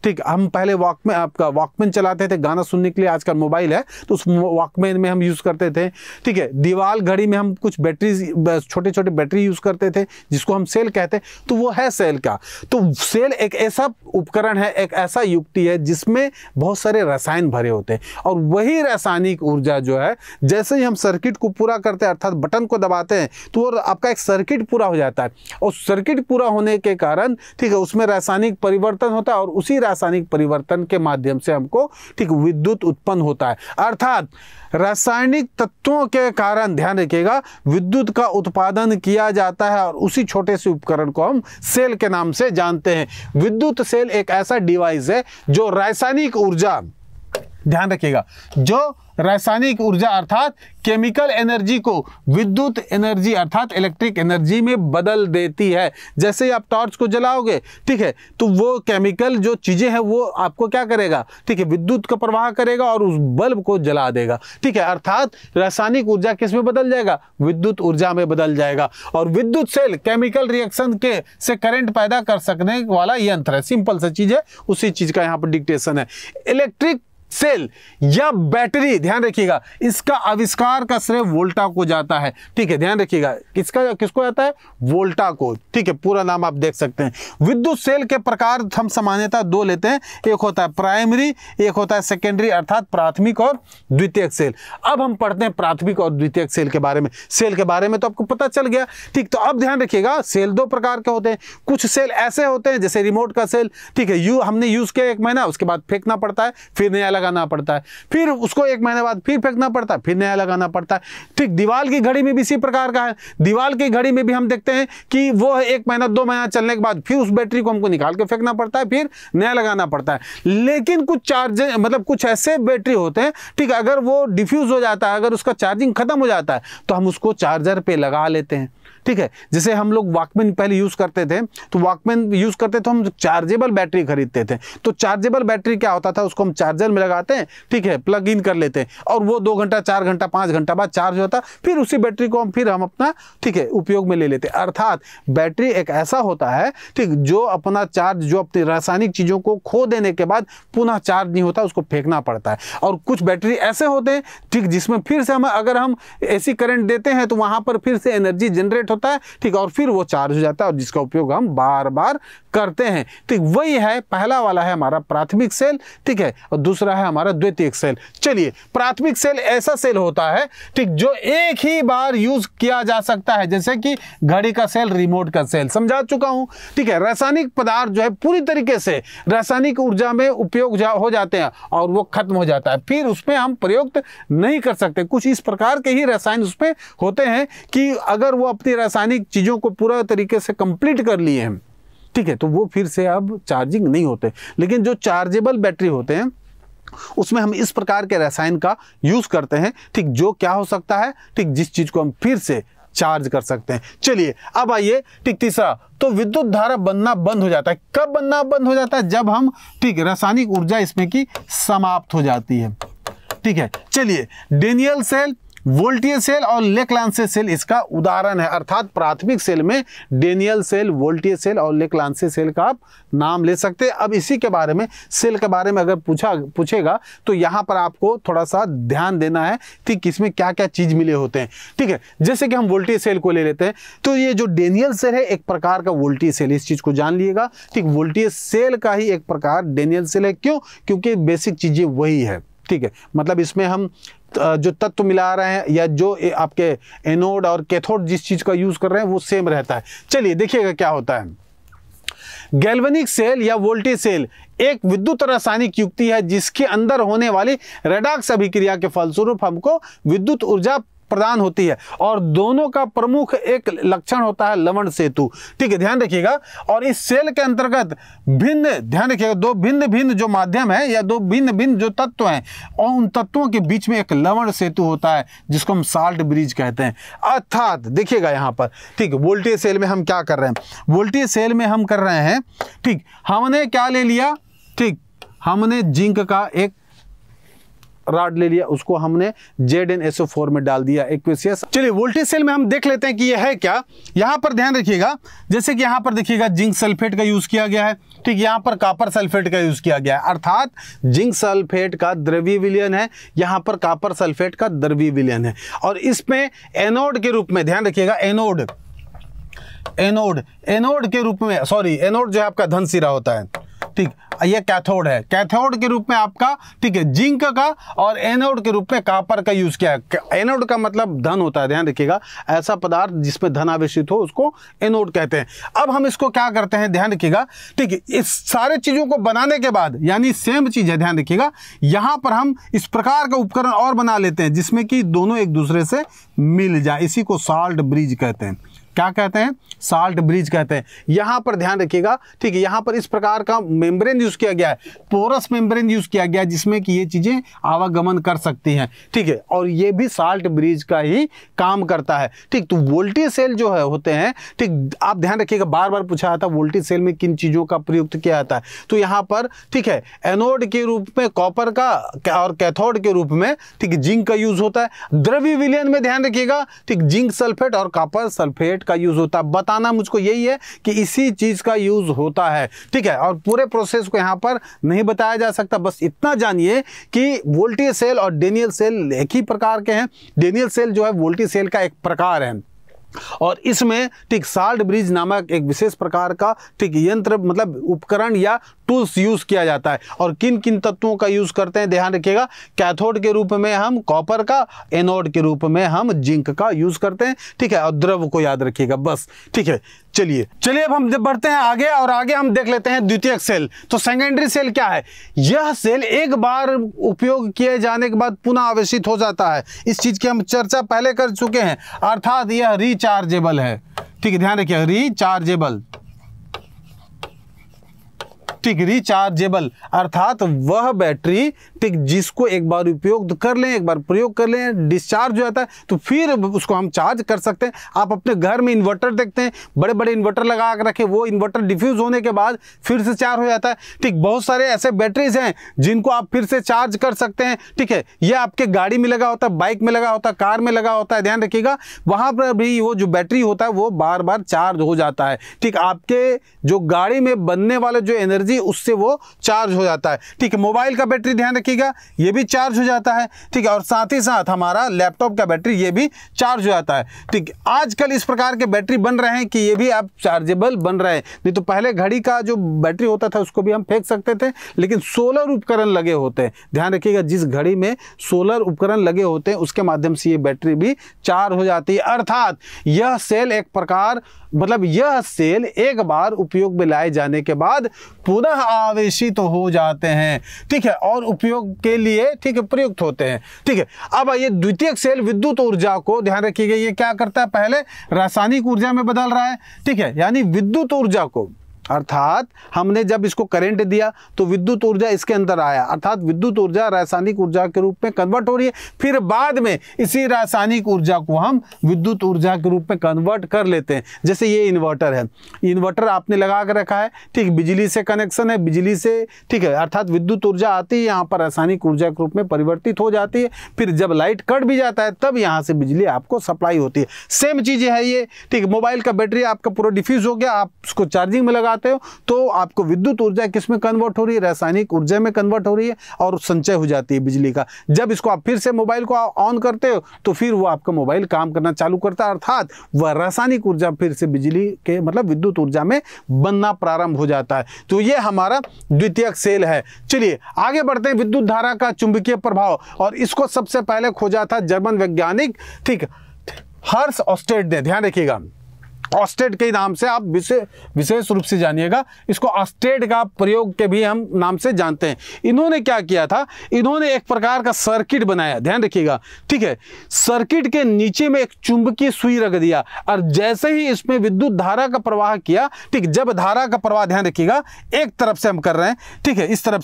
ठीक हम पहले वॉक में आपका वॉकमैन चलाते थे गाना सुनने के लिए आजकल मोबाइल है तो उस वॉकमैन में हम यूज़ करते थे ठीक है दीवार घड़ी में हम कुछ बैटरी छोटे छोटे बैटरी यूज़ करते थे जिसको हम सेल कहते हैं तो वो है सेल का तो सेल एक ऐसा उपकरण है एक ऐसा युक्ति है जिसमें बहुत सारे रसायन भरे होते हैं और वही रासायनिक ऊर्जा जो है जैसे ही हम सर्किट को पूरा करते हैं अर्थात बटन को दबाते हैं तो वो आपका एक सर्किट पूरा हो जाता है और सर्किट पूरा होने के कारण ठीक है उसमें रासायनिक परिवर्तन होता है और उसी रासायनिक परिवर्तन के माध्यम से हमको ठीक विद्युत उत्पन्न होता है अर्थात रासायनिक तत्वों के कारण ध्यान रखिएगा विद्युत का उत्पादन किया जाता है और उसी छोटे से उपकरण को हम सेल के नाम से जानते हैं विद्युत सेल एक ऐसा डिवाइस है जो रासायनिक ऊर्जा ध्यान रखिएगा जो रासायनिक ऊर्जा अर्थात केमिकल एनर्जी को विद्युत एनर्जी अर्थात इलेक्ट्रिक एनर्जी में बदल देती है जैसे ही आप टॉर्च को जलाओगे ठीक है तो वो केमिकल जो चीज़ें हैं वो आपको क्या करेगा ठीक है विद्युत का प्रवाह करेगा और उस बल्ब को जला देगा ठीक है अर्थात रासायनिक ऊर्जा किस में बदल जाएगा विद्युत ऊर्जा में बदल जाएगा और विद्युत सेल केमिकल रिएक्शन के से करेंट पैदा कर सकने वाला यंत्र है सिंपल सा चीज़ है उसी चीज़ का यहाँ पर डिक्टेशन है इलेक्ट्रिक सेल या बैटरी ध्यान रखिएगा इसका आविष्कार का श्रेय वोल्टा को जाता है ठीक है ध्यान रखिएगा किसका किसको जाता है वोल्टा को ठीक है पूरा नाम आप देख सकते हैं विद्युत सेल के प्रकार हम सामान्यता दो लेते हैं एक होता है प्राइमरी एक होता है सेकेंडरी अर्थात प्राथमिक और द्वितीयक सेल अब हम पढ़ते हैं प्राथमिक और द्वितीयक सेल के बारे में सेल के बारे में तो आपको पता चल गया ठीक तो अब ध्यान रखिएगा सेल दो प्रकार के होते हैं कुछ सेल ऐसे होते हैं जैसे रिमोट का सेल ठीक है यू हमने यूज़ किया एक महीना उसके बाद फेंकना पड़ता है फिर नया लगाना पड़ता है फिर उसको एक महीने बाद फिर फेंकना पड़ता है फिर नया लगाना पड़ता है ठीक दीवाल की घड़ी में भी इसी प्रकार का है दीवाल की घड़ी में भी हम देखते हैं कि वो एक महीना दो महीना चलने के बाद फिर उस बैटरी को हमको निकाल के फेंकना पड़ता है फिर नया लगाना पड़ता है लेकिन कुछ चार्ज मतलब कुछ ऐसे बैटरी होते हैं ठीक अगर वो डिफ्यूज़ हो जाता है अगर उसका चार्जिंग खत्म हो जाता है तो हम उसको चार्जर पर लगा लेते हैं ठीक है जैसे हम लोग वॉकमैन पहले यूज़ करते थे तो वॉकमैन यूज़ करते तो हम चार्जेबल बैटरी खरीदते थे तो चार्जेबल बैटरी क्या होता था उसको हम चार्जर में लगाते हैं ठीक है प्लग इन कर लेते हैं और वो दो घंटा चार घंटा पाँच घंटा बाद चार्ज होता फिर उसी बैटरी को हम फिर हम अपना ठीक है उपयोग में ले लेते हैं अर्थात बैटरी एक ऐसा होता है ठीक जो अपना चार्ज जो अपनी रासायनिक चीज़ों को खो देने के बाद पुनः चार्ज नहीं होता उसको फेंकना पड़ता है और कुछ बैटरी ऐसे होते हैं ठीक जिसमें फिर से हम अगर हम एसी करंट देते हैं तो वहाँ पर फिर से एनर्जी जनरेट होता है ठीक और फिर वो चार्ज हो जाता है और जिसका उपयोग हम बार बार करते हैं ठीक वही है पहला वाला है हमारा प्राथमिक सेल ठीक है और दूसरा होता है हमारा द्वितीय सेल चलिए प्राथमिक सेल ऐसा सेल होता है ठीक जो एक ही बार यूज किया जा सकता है जैसे कि घड़ी का सेल रिमोट का सेल समझा चुका हूं ठीक है रासायनिक पदार्थ जो है पूरी तरीके से रासायनिक ऊर्जा में उपयोग जा, हो जाते हैं और वो खत्म हो जाता है फिर उसमें हम प्रयुक्त नहीं कर सकते कुछ इस प्रकार के ही रसायन उसमें होते हैं कि अगर वो अपनी रासायनिक चीज़ों को पूरा तरीके से कंप्लीट कर लिए हैं ठीक है तो वो फिर से अब चार्जिंग नहीं होते लेकिन जो चार्जेबल बैटरी होते हैं उसमें हम इस प्रकार के रसायन का यूज़ करते हैं ठीक जो क्या हो सकता है ठीक जिस चीज़ को हम फिर से चार्ज कर सकते हैं चलिए अब आइए ठीक तीसरा तो विद्युत धारा बनना बंद हो जाता है कब बनना बंद हो जाता है जब हम ठीक रासायनिक ऊर्जा इसमें की समाप्त हो जाती है ठीक है चलिए डेनियल सेल वोल्टियर सेल और लेकलांसे सेल इसका उदाहरण है अर्थात प्राथमिक सेल में डेनियल सेल वोल्टियर सेल और लेकलांसे सेल का आप नाम ले सकते हैं अब इसी के बारे में सेल के बारे में अगर पूछा पूछेगा तो यहाँ पर आपको थोड़ा सा ध्यान देना है कि किसमें क्या क्या चीज़ मिले होते हैं ठीक है जैसे कि हम वोल्टियर सेल को ले लेते हैं तो ये जो डेनियल सेल है एक प्रकार का वोल्टियर सेल इस चीज़ को जान लीजिएगा ठीक वोल्टियर सेल का ही एक प्रकार डेनियल सेल है क्यों क्योंकि बेसिक चीज़ें वही है ठीक है मतलब इसमें हम जो तत्व मिला रहे हैं या जो आपके एनोड और कैथोड जिस चीज़ का यूज़ कर रहे हैं वो सेम रहता है चलिए देखिएगा क्या होता है गैल्वेनिक सेल या वोल्टेज सेल एक विद्युत रासायनिक युक्ति है जिसके अंदर होने वाली रेडाक्स अभिक्रिया के फलस्वरूप हमको विद्युत ऊर्जा प्रदान होती है और दोनों का प्रमुख एक लक्षण होता है लवण सेतु ठीक है ध्यान रखिएगा और इस सेल के अंतर्गत भिन्न ध्यान रखिएगा दो भिन्न भिन्न जो माध्यम है या दो भिन्न भिन्न जो तत्व हैं और उन तत्वों के बीच में एक लवण सेतु होता है जिसको हम साल्ट ब्रिज कहते हैं अर्थात देखिएगा यहाँ पर ठीक है वोल्टेज सेल में हम क्या कर रहे हैं वोल्टेज सेल में हम कर रहे हैं ठीक हमने क्या ले लिया ठीक हमने जिंक का एक राड ले लिया उसको हमने जेड एन एसओ फोर में डाल दिया एक्वेसियस चलिए वोल्टेज सेल में हम देख लेते हैं कि यह है क्या यहाँ पर ध्यान रखिएगा जैसे कि यहाँ पर देखिएगा जिंक सल्फेट का यूज़ किया गया है ठीक यहाँ पर कापर सल्फेट का यूज़ किया गया है अर्थात जिंक सल्फेट का द्रव्य विलियन है यहाँ पर कापर सल्फेट का द्रव्य विलियन है और इसमें एनोड के रूप में ध्यान रखिएगा एनोड एनोड एनोड के रूप में सॉरी एनोड जो है आपका धन सिरा होता है ठीक ये कैथोड है कैथोड के रूप में आपका ठीक है जिंक का और एनोड के रूप में कापर का यूज़ किया है एनोड का मतलब धन होता है ध्यान रखिएगा ऐसा पदार्थ जिसमें धन आवेशित हो उसको एनोड कहते हैं अब हम इसको क्या करते हैं ध्यान रखिएगा ठीक है इस सारे चीज़ों को बनाने के बाद यानी सेम चीज़ है ध्यान रखिएगा यहां पर हम इस प्रकार का उपकरण और बना लेते हैं जिसमें कि दोनों एक दूसरे से मिल जाए इसी को साल्ट ब्रिज कहते हैं क्या कहते हैं साल्ट ब्रिज कहते हैं यहां पर ध्यान रखिएगा ठीक है यहाँ पर इस प्रकार का मेम्ब्रेन यूज़ किया गया है पोरस मेम्ब्रेन यूज़ किया गया है जिसमें कि ये चीज़ें आवागमन कर सकती हैं ठीक है और ये भी साल्ट ब्रिज का ही काम करता है ठीक तो वोल्टी सेल जो है होते हैं ठीक आप ध्यान रखिएगा बार बार पूछा जाता है वोल्टी सेल में किन चीज़ों का प्रयुक्त किया जाता है तो यहाँ पर ठीक है एनोड के रूप में कॉपर का और कैथोड के रूप में ठीक जिंक का यूज़ होता है द्रव्य विलयन में ध्यान रखिएगा ठीक जिंक सल्फेट और कॉपर सल्फेट का यूज़ होता है बताना मुझको यही है कि इसी चीज़ का यूज़ होता है ठीक है और पूरे प्रोसेस को यहां पर नहीं बताया जा सकता बस इतना जानिए कि वोल्टी सेल और डेनियल सेल एक ही प्रकार के हैं डेनियल सेल जो है वोल्टी सेल का एक प्रकार है और इसमें ठीक साल्ट ब्रिज नामक एक विशेष प्रकार का ठीक यंत्र मतलब उपकरण या टूल्स यूज़ किया जाता है और किन किन तत्वों का यूज़ करते हैं ध्यान रखिएगा कैथोड के रूप में हम कॉपर का एनोड के रूप में हम जिंक का यूज़ करते हैं ठीक है और द्रव को याद रखिएगा बस ठीक है चलिए चलिए अब हम जब बढ़ते हैं आगे और आगे हम देख लेते हैं द्वितीय सेल तो सेकेंडरी सेल क्या है यह सेल एक बार उपयोग किए जाने के बाद पुनः आवेशित हो जाता है इस चीज़ की हम चर्चा पहले कर चुके हैं अर्थात यह रिचार्जेबल है ठीक है ध्यान रखिए रिचार्जेबल टिक रिचार्जेबल अर्थात वह बैटरी टिक जिसको एक बार उपयोग कर लें एक बार प्रयोग कर लें डिस्चार्ज हो जाता है तो फिर उसको हम चार्ज कर सकते हैं आप अपने घर में इन्वर्टर देखते हैं बड़े बड़े इन्वर्टर लगा कर रखे वो इन्वर्टर डिफ्यूज़ होने के बाद फिर से चार्ज हो जाता है ठीक बहुत सारे ऐसे बैटरीज हैं जिनको आप फिर से चार्ज कर सकते हैं ठीक है यह आपके गाड़ी में लगा होता है बाइक में लगा होता है कार में लगा होता है ध्यान रखिएगा वहाँ पर भी वो जो बैटरी होता है वो बार बार चार्ज हो जाता है ठीक आपके जो गाड़ी में बनने वाले जो एनर्जी बैटरी उससे वो चार्ज हो जाता है ठीक है मोबाइल का बैटरी ध्यान रखिएगा ये भी चार्ज हो जाता है ठीक है और साथ ही साथ हमारा लैपटॉप का बैटरी ये भी चार्ज हो जाता है ठीक आजकल इस प्रकार के बैटरी बन रहे हैं कि ये भी आप चार्जेबल बन रहे हैं नहीं तो पहले घड़ी का जो बैटरी होता था उसको भी हम फेंक सकते थे लेकिन सोलर उपकरण लगे होते हैं ध्यान रखिएगा जिस घड़ी में सोलर उपकरण लगे होते हैं उसके माध्यम से ये बैटरी भी चार्ज हो जाती है अर्थात यह सेल एक प्रकार मतलब यह सेल एक बार उपयोग में लाए जाने के बाद पुनः आवेशित तो हो जाते हैं ठीक है और उपयोग के लिए ठीक है प्रयुक्त होते हैं ठीक है अब ये द्वितीय सेल विद्युत ऊर्जा को ध्यान रखिएगा ये क्या करता है पहले रासायनिक ऊर्जा में बदल रहा है ठीक है यानी विद्युत ऊर्जा को अर्थात हमने जब इसको करंट दिया तो विद्युत ऊर्जा इसके अंदर आया अर्थात विद्युत ऊर्जा रासायनिक ऊर्जा के रूप में कन्वर्ट हो रही है फिर बाद में इसी रासायनिक ऊर्जा को हम विद्युत ऊर्जा के रूप में कन्वर्ट कर लेते हैं जैसे ये इन्वर्टर है इन्वर्टर आपने लगा कर रखा है ठीक बिजली से कनेक्शन है बिजली से ठीक है अर्थात विद्युत ऊर्जा आती है यहाँ पर रासायनिक ऊर्जा के रूप में परिवर्तित हो जाती है फिर जब लाइट कट भी जाता है तब यहाँ से बिजली आपको सप्लाई होती है सेम चीज़ है ये ठीक मोबाइल का बैटरी आपका पूरा डिफ्यूज़ हो गया आप उसको चार्जिंग में लगा चाहते हो तो आपको विद्युत ऊर्जा किस में कन्वर्ट हो रही है रासायनिक ऊर्जा में कन्वर्ट हो रही है और संचय हो जाती है बिजली का जब इसको आप फिर से मोबाइल को ऑन करते हो तो फिर वो आपका मोबाइल काम करना चालू करता है अर्थात वह रासायनिक ऊर्जा फिर से बिजली के मतलब विद्युत ऊर्जा में बनना प्रारंभ हो जाता है तो ये हमारा द्वितीय सेल है चलिए आगे बढ़ते हैं विद्युत धारा का चुंबकीय प्रभाव और इसको सबसे पहले खोजा था जर्मन वैज्ञानिक ठीक हर्ष ऑस्टेट ने ध्यान रखिएगा ऑस्टेड के नाम से आप विशेष विशेष रूप से जानिएगा इसको ऑस्टेड का प्रयोग के भी हम नाम से जानते हैं इन्होंने क्या किया था इन्होंने एक प्रकार का सर्किट बनाया ध्यान रखिएगा ठीक है सर्किट के नीचे में एक चुंबकीय सुई रख दिया और जैसे ही इसमें विद्युत धारा का प्रवाह किया ठीक जब धारा का प्रवाह ध्यान रखिएगा एक तरफ से हम कर रहे हैं ठीक है इस तरफ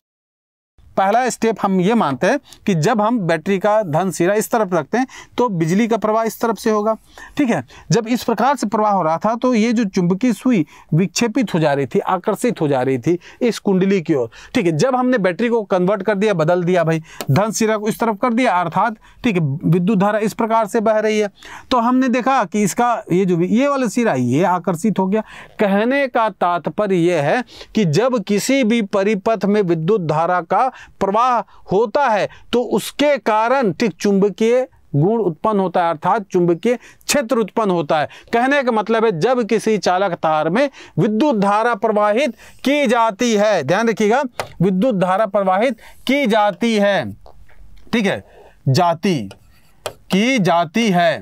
पहला स्टेप हम ये मानते हैं कि जब हम बैटरी का धन सिरा इस तरफ रखते हैं तो बिजली का प्रवाह इस तरफ से होगा ठीक है जब इस प्रकार से प्रवाह हो रहा था तो ये जो चुंबकीय सुई विक्षेपित हो जा रही थी आकर्षित हो जा रही थी इस कुंडली की ओर ठीक है जब हमने बैटरी को कन्वर्ट कर दिया बदल दिया भाई धन सिरा को इस तरफ कर दिया अर्थात ठीक है विद्युत धारा इस प्रकार से बह रही है तो हमने देखा कि इसका ये जो ये वाला सिरा ये आकर्षित हो गया कहने का तात्पर्य यह है कि जब किसी भी परिपथ में विद्युत धारा का प्रवाह होता है तो उसके कारण ठीक चुंबकीय गुण उत्पन्न होता है अर्थात चुंबकीय क्षेत्र उत्पन्न होता है कहने का मतलब है जब किसी चालक तार में विद्युत धारा प्रवाहित की जाती है ध्यान रखिएगा विद्युत धारा प्रवाहित की जाती है ठीक है जाती की जाती है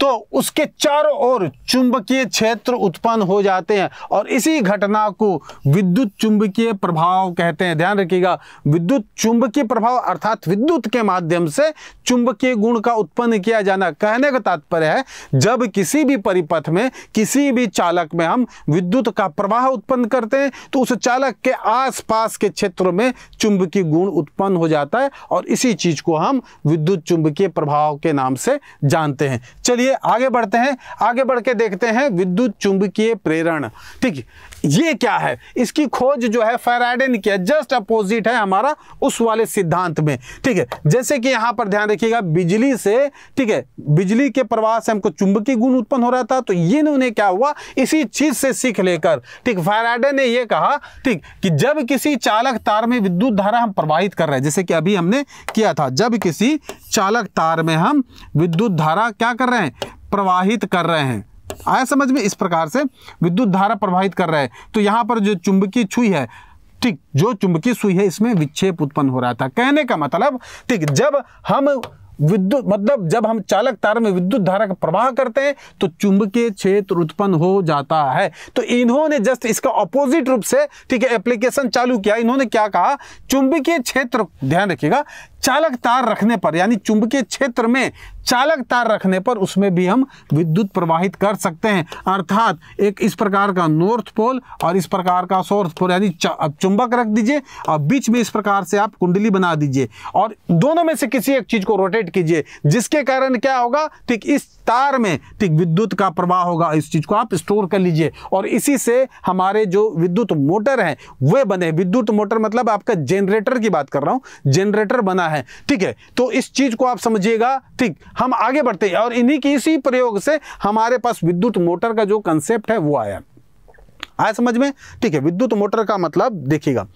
तो उसके चारों ओर चुंबकीय क्षेत्र उत्पन्न हो जाते हैं और इसी घटना को विद्युत चुंबकीय प्रभाव कहते हैं ध्यान रखिएगा विद्युत चुंबकीय प्रभाव अर्थात विद्युत के माध्यम से चुंबकीय गुण का उत्पन्न किया जाना कहने का तात्पर्य है जब किसी भी परिपथ में किसी भी चालक में हम विद्युत का प्रवाह उत्पन्न करते हैं तो उस चालक के आस के क्षेत्र में चुंबकीय गुण उत्पन्न हो जाता है और इसी चीज को हम विद्युत चुंबकीय प्रभाव के नाम से जानते हैं चलिए आगे बढ़ते हैं आगे बढ़ के देखते हैं विद्युत चुंबकीय प्रेरण ठीक ये क्या है इसकी खोज जो है फेराडे ने किया जस्ट अपोजिट है हमारा उस वाले सिद्धांत में ठीक है जैसे कि यहाँ पर ध्यान रखिएगा बिजली से ठीक है बिजली के प्रवाह से हमको चुंबकीय गुण उत्पन्न हो रहा था तो ये उन्हें क्या हुआ इसी चीज से सीख लेकर ठीक फेराडे ने यह कहा ठीक कि जब किसी चालक तार में विद्युत धारा हम प्रवाहित कर रहे हैं जैसे कि अभी हमने किया था जब किसी चालक तार में हम विद्युत धारा क्या कर रहे हैं प्रवाहित कर रहे हैं आया समझ में इस प्रकार से विद्युत धारा प्रवाहित कर रहा है तो यहाँ पर जो चुंबकीय छुई है ठीक जो चुंबकीय सुई है इसमें विक्षेप उत्पन्न हो रहा था कहने का मतलब ठीक जब हम विद्युत मतलब जब हम चालक तार में विद्युत धारा का प्रवाह करते हैं तो चुंबकीय क्षेत्र उत्पन्न हो जाता है तो इन्होंने जस्ट इसका अपोजिट रूप से ठीक है एप्लीकेशन चालू किया इन्होंने क्या कहा चुंबकीय क्षेत्र ध्यान रखिएगा चालक तार रखने पर यानी चुंबकीय क्षेत्र में चालक तार रखने पर उसमें भी हम विद्युत प्रवाहित कर सकते हैं अर्थात एक इस प्रकार का नॉर्थ पोल और इस प्रकार का साउथ पोल यानी चुंबक रख दीजिए और बीच में इस प्रकार से आप कुंडली बना दीजिए और दोनों में से किसी एक चीज़ को रोटेट कीजिए जिसके कारण क्या होगा ठीक इस तार में ठीक विद्युत का प्रवाह होगा इस चीज़ को आप स्टोर कर लीजिए और इसी से हमारे जो विद्युत मोटर है वे बने विद्युत मोटर मतलब आपका जनरेटर की बात कर रहा हूं जनरेटर बना है ठीक है तो इस चीज़ को आप समझिएगा ठीक हम आगे बढ़ते हैं और इन्हीं की इसी प्रयोग से हमारे पास विद्युत मोटर का जो कंसेप्ट है वो आया आया समझ में ठीक है विद्युत मोटर का मतलब देखिएगा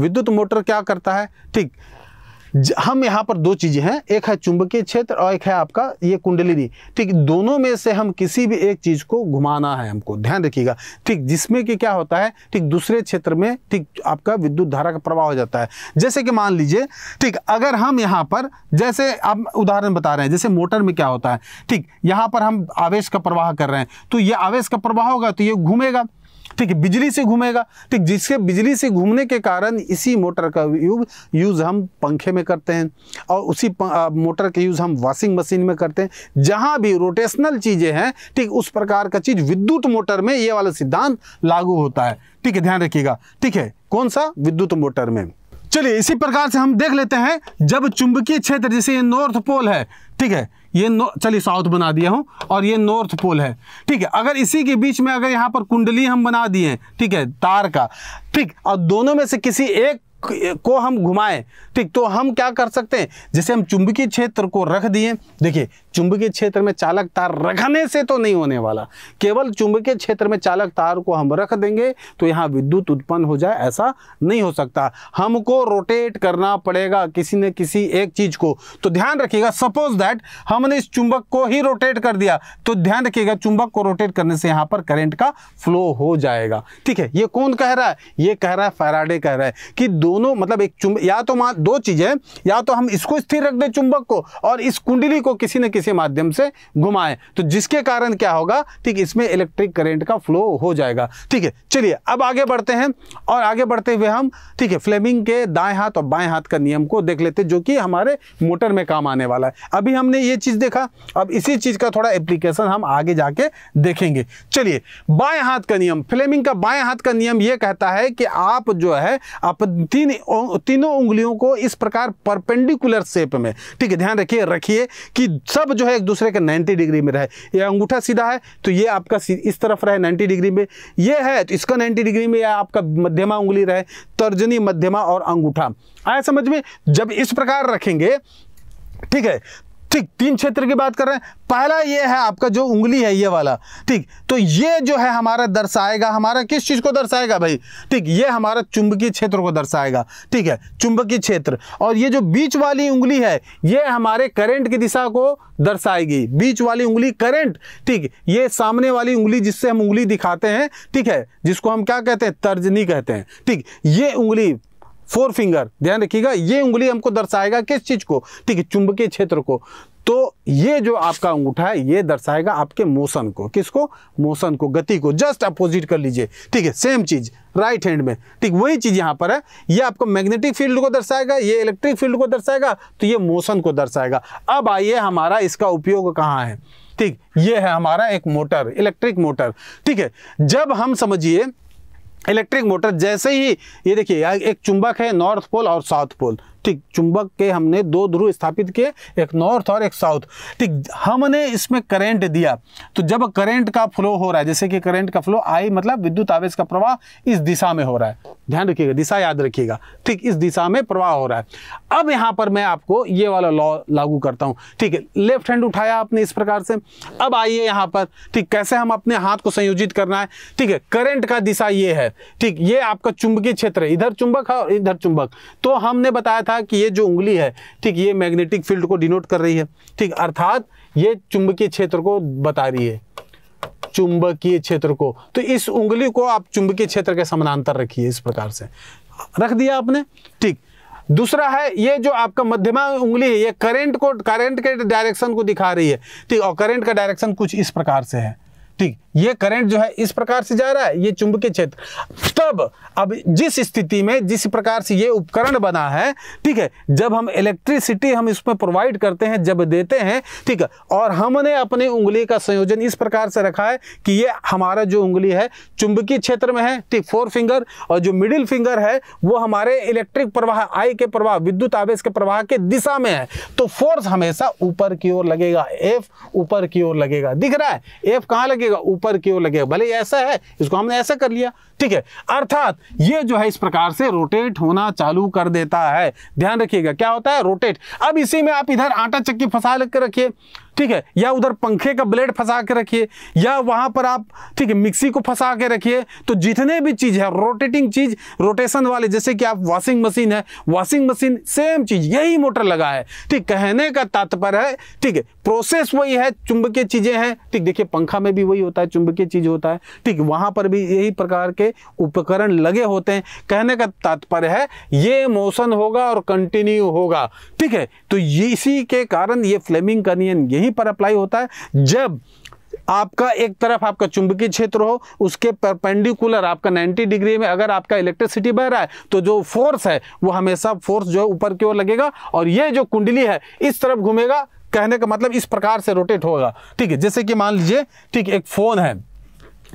विद्युत मोटर क्या करता है ठीक हम यहाँ पर दो चीज़ें हैं एक है चुंबकीय क्षेत्र और एक है आपका ये कुंडलिनी ठीक दोनों में से हम किसी भी एक चीज़ को घुमाना है हमको ध्यान रखिएगा ठीक जिसमें कि क्या होता है ठीक दूसरे क्षेत्र में ठीक आपका विद्युत धारा का प्रवाह हो जाता है जैसे कि मान लीजिए ठीक अगर हम यहाँ पर जैसे आप उदाहरण बता रहे हैं जैसे मोटर में क्या होता है ठीक यहाँ पर हम आवेश का प्रवाह कर रहे हैं तो ये आवेश का प्रवाह होगा तो ये घूमेगा ठीक है बिजली से घूमेगा ठीक जिसके बिजली से घूमने के कारण इसी मोटर का यूज यूज़ हम पंखे में करते हैं और उसी आ, मोटर के यूज़ हम वॉशिंग मशीन में करते हैं जहां भी रोटेशनल चीज़ें हैं ठीक उस प्रकार का चीज़ विद्युत मोटर में ये वाला सिद्धांत लागू होता है ठीक है ध्यान रखिएगा ठीक है कौन सा विद्युत मोटर में चलिए इसी प्रकार से हम देख लेते हैं जब चुंबकीय क्षेत्र जैसे नॉर्थ पोल है ठीक है ये चलिए साउथ बना दिया हूँ और ये नॉर्थ पोल है ठीक है अगर इसी के बीच में अगर यहाँ पर कुंडली हम बना दिए ठीक है तार का ठीक और दोनों में से किसी एक को हम घुमाएं ठीक तो हम क्या कर सकते हैं जैसे हम चुंबकीय क्षेत्र को रख दिए देखिए चुंबकीय क्षेत्र में चालक तार रखने से तो नहीं होने वाला केवल चुंबकीय क्षेत्र में चालक तार को हम रख देंगे तो यहाँ विद्युत उत्पन्न हो जाए ऐसा नहीं हो सकता हमको रोटेट करना पड़ेगा किसी न किसी एक चीज़ को तो ध्यान रखिएगा सपोज दैट हमने इस चुंबक को ही रोटेट कर दिया तो ध्यान रखिएगा चुंबक को रोटेट करने से यहाँ पर करेंट का फ्लो हो जाएगा ठीक है ये कौन कह रहा है ये कह रहा है फैराडे कह रहा है कि दो दोनों मतलब एक चुंब या तो मान दो चीज़ें या तो हम इसको स्थिर रख दें चुंबक को और इस कुंडली को किसी न किसी माध्यम से घुमाए तो जिसके कारण क्या होगा ठीक इसमें इलेक्ट्रिक करेंट का फ्लो हो जाएगा ठीक है चलिए अब आगे बढ़ते हैं और आगे बढ़ते हुए हम ठीक है फ्लेमिंग के दाएं हाथ और बाएं हाथ का नियम को देख लेते जो कि हमारे मोटर में काम आने वाला है अभी हमने ये चीज़ देखा अब इसी चीज़ का थोड़ा एप्लीकेशन हम आगे जाके देखेंगे चलिए बाएं हाथ का नियम फ्लेमिंग का बाएं हाथ का नियम यह कहता है कि आप जो है अपनी तीन तीनों उंगलियों को इस प्रकार परपेंडिकुलर शेप में ठीक है ध्यान रखिए रखिए कि सब जो है एक दूसरे के 90 डिग्री में रहे ये अंगूठा सीधा है तो ये आपका इस तरफ रहे 90 डिग्री में ये है तो इसका 90 डिग्री में या आपका मध्यमा उंगली रहे तर्जनी मध्यमा और अंगूठा आया समझ में जब इस प्रकार रखेंगे ठीक है ठीक तीन क्षेत्र की बात कर रहे हैं पहला ये है आपका जो उंगली है ये वाला ठीक तो ये जो है हमारा दर्शाएगा हमारा किस चीज़ को दर्शाएगा भाई ठीक ये हमारा चुंबकीय क्षेत्र को दर्शाएगा ठीक है चुंबकीय क्षेत्र और ये जो बीच वाली उंगली है ये हमारे करंट की दिशा को दर्शाएगी बीच वाली उंगली करंट ठीक ये सामने वाली उंगली जिससे हम उंगली दिखाते हैं ठीक है जिसको हम क्या कहते हैं तर्जनी कहते हैं ठीक ये उंगली फोर फिंगर ध्यान रखिएगा ये उंगली हमको दर्शाएगा किस चीज़ को ठीक है चुंबकीय क्षेत्र को तो ये जो आपका अंगूठा है ये दर्शाएगा आपके मोशन को किसको मोशन को गति को जस्ट अपोजिट कर लीजिए ठीक है सेम चीज़ राइट हैंड में ठीक वही चीज़ यहाँ पर है ये आपको मैग्नेटिक फील्ड को दर्शाएगा ये इलेक्ट्रिक फील्ड को दर्शाएगा तो ये मोशन को दर्शाएगा अब आइए हमारा इसका उपयोग कहाँ है ठीक ये है हमारा एक मोटर इलेक्ट्रिक मोटर ठीक है जब हम समझिए इलेक्ट्रिक मोटर जैसे ही ये देखिए एक चुंबक है नॉर्थ पोल और साउथ पोल ठीक चुंबक के हमने दो ध्रुव स्थापित किए एक नॉर्थ और एक साउथ ठीक हमने इसमें करंट दिया तो जब करंट का फ्लो हो रहा है जैसे कि करंट का फ्लो आई मतलब विद्युत आवेश का प्रवाह इस दिशा में हो रहा है ध्यान रखिएगा दिशा याद रखिएगा ठीक इस दिशा में प्रवाह हो रहा है अब यहां पर मैं आपको ये वाला लॉ लागू करता हूं ठीक है लेफ्ट हैंड उठाया आपने इस प्रकार से अब आइए यहां पर ठीक कैसे हम अपने हाथ को संयोजित करना है ठीक है करंट का दिशा ये है ठीक ये आपका चुंबकीय क्षेत्र है इधर चुंबक है और इधर चुंबक तो हमने बताया था कहा कि ये जो उंगली है ठीक ये मैग्नेटिक फील्ड को डिनोट कर रही है ठीक अर्थात ये चुंबकीय क्षेत्र को बता रही है चुंबकीय क्षेत्र को तो इस उंगली को आप चुंबकीय क्षेत्र के समानांतर रखिए इस प्रकार से रख दिया आपने ठीक दूसरा है ये जो आपका मध्यमा उंगली है ये करंट को करंट के डायरेक्शन को दिखा रही है ठीक और करंट का डायरेक्शन कुछ इस प्रकार से है ठीक ये करंट जो है इस प्रकार से जा रहा है ये चुंबकीय क्षेत्र तब अब जिस स्थिति में जिस प्रकार से ये उपकरण बना है ठीक है जब हम इलेक्ट्रिसिटी हम इसमें प्रोवाइड करते हैं जब देते हैं ठीक है और हमने अपने उंगली का संयोजन इस प्रकार से रखा है कि ये हमारा जो उंगली है चुंबकीय क्षेत्र में है ठीक फोर फिंगर और जो मिडिल फिंगर है वो हमारे इलेक्ट्रिक प्रवाह आई के प्रवाह विद्युत आवेश के प्रवाह के दिशा में है तो फोर्स हमेशा ऊपर की ओर लगेगा एफ ऊपर की ओर लगेगा दिख रहा है एफ कहाँ लगेगा लगेगा ऊपर की ओर लगेगा भले ऐसा है इसको हमने ऐसा कर लिया ठीक है अर्थात ये जो है इस प्रकार से रोटेट होना चालू कर देता है ध्यान रखिएगा क्या होता है रोटेट अब इसी में आप इधर आटा चक्की फंसा लेकर रखिए ठीक है या उधर पंखे का ब्लेड फंसा के रखिए या वहां पर आप ठीक है मिक्सी को फंसा के रखिए तो जितने भी चीज़ है रोटेटिंग चीज़ रोटेशन वाले जैसे कि आप वॉशिंग मशीन है वॉशिंग मशीन सेम चीज़ यही मोटर लगा है ठीक कहने का तात्पर्य है ठीक है प्रोसेस वही है चुंबकीय चीज़ें हैं ठीक देखिए पंखा में भी वही होता है चुंबकीय चीज़ होता है ठीक वहां पर भी यही प्रकार के उपकरण लगे होते हैं कहने का तात्पर्य है ये मोशन होगा और कंटिन्यू होगा ठीक है तो इसी के कारण ये फ्लेमिंग का नियम यही वहीं पर अप्लाई होता है जब आपका एक तरफ आपका चुंबकीय क्षेत्र हो उसके परपेंडिकुलर आपका 90 डिग्री में अगर आपका इलेक्ट्रिसिटी बह रहा है तो जो फोर्स है वो हमेशा फोर्स जो है ऊपर की ओर लगेगा और ये जो कुंडली है इस तरफ घूमेगा कहने का मतलब इस प्रकार से रोटेट होगा ठीक है जैसे कि मान लीजिए ठीक एक फ़ोन है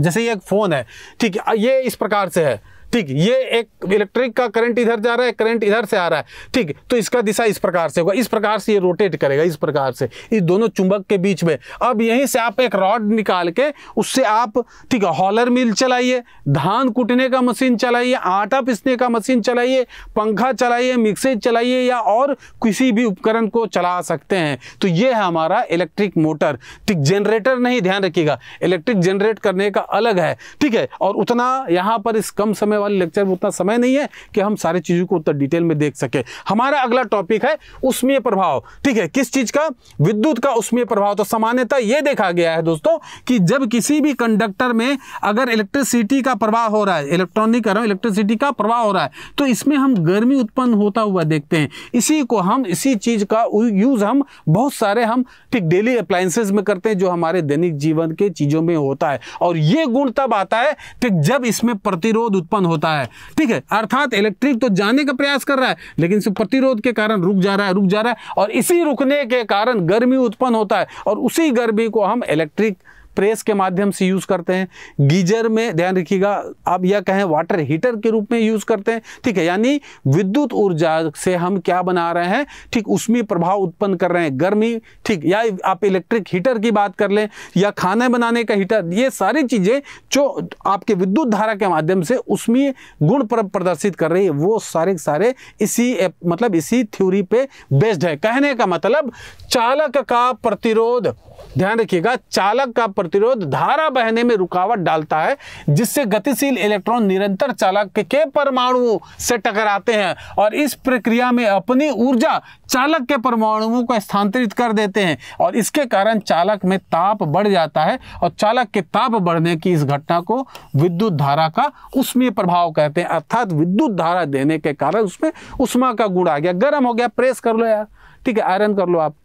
जैसे ये एक फ़ोन है ठीक है ये इस प्रकार से है ठीक ये एक इलेक्ट्रिक का करंट इधर जा रहा है करंट इधर से आ रहा है ठीक तो इसका दिशा इस प्रकार से होगा इस प्रकार से ये रोटेट करेगा इस प्रकार से इस दोनों चुंबक के बीच में अब यहीं से आप एक रॉड निकाल के उससे आप ठीक है हॉलर मिल चलाइए धान कूटने का मशीन चलाइए आटा पीसने का मशीन चलाइए पंखा चलाइए मिक्सर चलाइए या और किसी भी उपकरण को चला सकते हैं तो ये है हमारा इलेक्ट्रिक मोटर ठीक जनरेटर नहीं ध्यान रखिएगा इलेक्ट्रिक जनरेट करने का अलग है ठीक है और उतना यहाँ पर इस कम समय वाले लेक्चर में उतना समय नहीं है कि हम सारी चीज़ों को उतना डिटेल में देख सके हमारा अगला टॉपिक है उसमें प्रभाव ठीक है किस चीज़ का विद्युत का उसमें प्रभाव तो सामान्यतः यह देखा गया है दोस्तों कि जब किसी भी कंडक्टर में अगर इलेक्ट्रिसिटी का प्रभाव हो रहा है इलेक्ट्रॉनिक कर रहा इलेक्ट्रिसिटी का प्रभाव हो रहा है तो इसमें हम गर्मी उत्पन्न होता हुआ देखते हैं इसी को हम इसी चीज़ का यूज़ हम बहुत सारे हम ठीक डेली अप्लायसेज में करते हैं जो हमारे दैनिक जीवन के चीज़ों में होता है और यह गुण तब आता है ठीक जब इसमें प्रतिरोध उत्पन्न होता है ठीक है अर्थात इलेक्ट्रिक तो जाने का प्रयास कर रहा है लेकिन सिर्फ प्रतिरोध के कारण रुक जा रहा है रुक जा रहा है और इसी रुकने के कारण गर्मी उत्पन्न होता है और उसी गर्मी को हम इलेक्ट्रिक प्रेस के माध्यम से यूज़ करते हैं गीजर में ध्यान रखिएगा आप यह कहें वाटर हीटर के रूप में यूज़ करते हैं ठीक है यानी विद्युत ऊर्जा से हम क्या बना रहे हैं ठीक उसमें प्रभाव उत्पन्न कर रहे हैं गर्मी ठीक या आप इलेक्ट्रिक हीटर की बात कर लें या खाना बनाने का हीटर ये सारी चीज़ें जो आपके विद्युत धारा के माध्यम से उसमें गुण प्रदर्शित कर रही है वो सारे सारे इसी मतलब इसी थ्योरी पे बेस्ड है कहने का मतलब चालक का प्रतिरोध ध्यान रखिएगा चालक का प्रतिरोध धारा बहने में रुकावट डालता है जिससे गतिशील इलेक्ट्रॉन निरंतर चालक के परमाणुओं से टकराते हैं और इस प्रक्रिया में अपनी ऊर्जा चालक के परमाणुओं को स्थानांतरित कर देते हैं और इसके कारण चालक में ताप बढ़ जाता है और चालक के ताप बढ़ने की इस घटना को विद्युत धारा का उसमें प्रभाव कहते हैं अर्थात विद्युत धारा देने के कारण उसमें उष्मा का गुण आ गया गर्म हो गया प्रेस कर लो यार ठीक है आयरन कर लो आप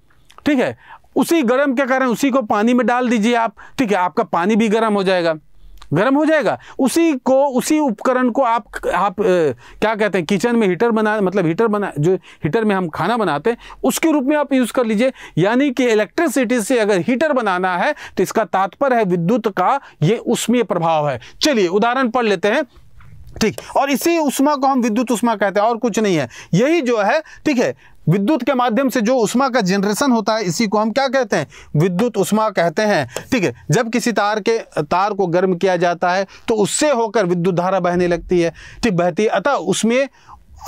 ठीक है उसी गर्म के कारण उसी को पानी में डाल दीजिए आप ठीक है आपका पानी भी गर्म हो जाएगा गर्म हो जाएगा उसी को उसी उपकरण को आप आप ए, क्या कहते हैं किचन में हीटर बना मतलब हीटर बना जो हीटर में हम खाना बनाते हैं उसके रूप में आप यूज़ कर लीजिए यानी कि इलेक्ट्रिसिटी से अगर हीटर बनाना है तो इसका तात्पर्य है विद्युत का ये उसमें प्रभाव है चलिए उदाहरण पढ़ लेते हैं ठीक और इसी उष्मा को हम विद्युत उष्मा कहते हैं और कुछ नहीं है यही जो है ठीक है विद्युत के माध्यम से जो उष्मा का जनरेशन होता है इसी को हम क्या कहते हैं विद्युत उष्मा कहते हैं ठीक है जब किसी तार के तार को गर्म किया जाता है तो उससे होकर विद्युत धारा बहने लगती है ठीक बहती है अतः उसमें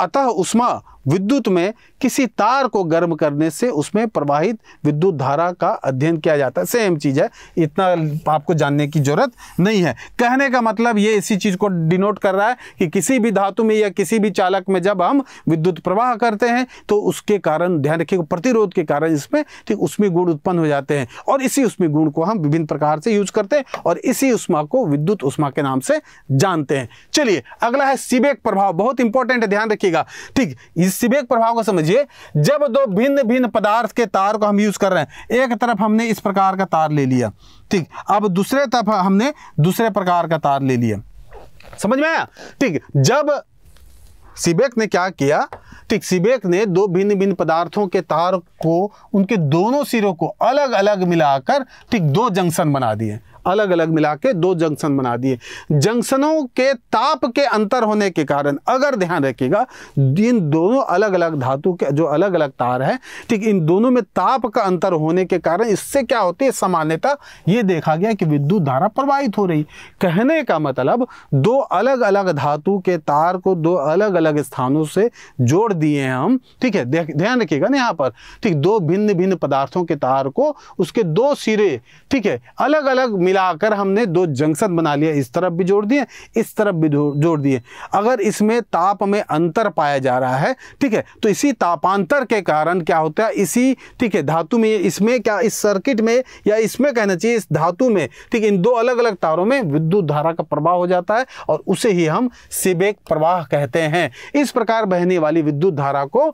अतः उष्मा विद्युत में किसी तार को गर्म करने से उसमें प्रवाहित विद्युत धारा का अध्ययन किया जाता है सेम चीज़ है इतना आपको जानने की ज़रूरत नहीं है कहने का मतलब ये इसी चीज़ को डिनोट कर रहा है कि किसी भी धातु में या किसी भी चालक में जब हम विद्युत प्रवाह करते हैं तो उसके कारण ध्यान रखिएगा प्रतिरोध के कारण इसमें ठीक उसमें गुण उत्पन्न हो जाते हैं और इसी उसमें गुण को हम विभिन्न प्रकार से यूज करते हैं और इसी उष्मा को विद्युत उष्मा के नाम से जानते हैं चलिए अगला है सीबेक प्रभाव बहुत इंपॉर्टेंट है ध्यान रखिएगा ठीक इस सिबेक प्रभाव को समझिए जब दो भिन्न भिन्न पदार्थ के तार को हम यूज कर रहे हैं एक तरफ हमने इस प्रकार का तार ले लिया ठीक अब दूसरे तरफ हमने दूसरे प्रकार का तार ले लिया समझ में आया ठीक जब सिबेक ने क्या किया ठीक सिबेक ने दो भिन्न भिन्न पदार्थों के तार को उनके दोनों सिरों को अलग अलग मिलाकर ठीक दो जंक्शन बना दिए अलग अलग मिला के दो जंक्शन बना दिए जंक्शनों के ताप के अंतर होने के कारण अगर ध्यान रखिएगा इन दोनों अलग अलग धातु के जो अलग अलग तार है ठीक इन दोनों में ताप का अंतर होने के कारण इससे क्या होती है सामान्यता ये देखा गया कि विद्युत धारा प्रवाहित हो रही कहने का मतलब दो अलग अलग धातु के तार को दो अलग अलग स्थानों से जोड़ दिए हैं हम ठीक है ध्यान रखिएगा ना यहाँ पर ठीक दो भिन्न भिन्न पदार्थों के तार को उसके दो सिरे ठीक है अलग अलग मिलाकर हमने दो जंक्शन बना लिया इस तरफ भी जोड़ दिए इस तरफ भी जोड़ दिए अगर इसमें ताप में अंतर पाया जा रहा है ठीक है तो इसी तापांतर के कारण क्या होता है इसी ठीक है धातु में इसमें क्या इस सर्किट में या इसमें कहना चाहिए इस धातु में ठीक इन दो अलग अलग तारों में विद्युत धारा का प्रवाह हो जाता है और उसे ही हम सिबेक प्रवाह कहते हैं इस प्रकार बहने वाली विद्युत धारा को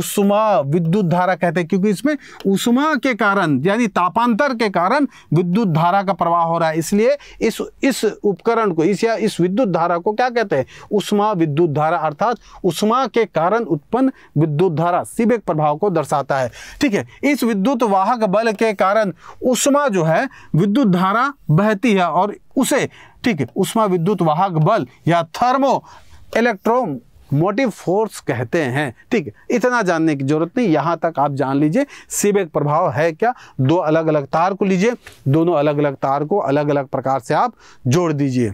उषमा विद्युत धारा कहते हैं क्योंकि इसमें उषमा के कारण यानी तापांतर के कारण विद्युत धारा का प्रवाह जमा हो रहा है इसलिए इस इस उपकरण को इस या इस विद्युत धारा को क्या कहते हैं उष्मा विद्युत धारा अर्थात उष्मा के कारण उत्पन्न विद्युत धारा सीबेक प्रभाव को दर्शाता है ठीक है इस विद्युत वाहक बल के कारण उष्मा जो है विद्युत धारा बहती है और उसे ठीक है उष्मा विद्युत वाहक बल या थर्मो इलेक्ट्रोम मोटिव फोर्स कहते हैं ठीक इतना जानने की जरूरत नहीं यहाँ तक आप जान लीजिए सीबेक प्रभाव है क्या दो अलग अलग तार को लीजिए दोनों अलग अलग तार को अलग अलग प्रकार से आप जोड़ दीजिए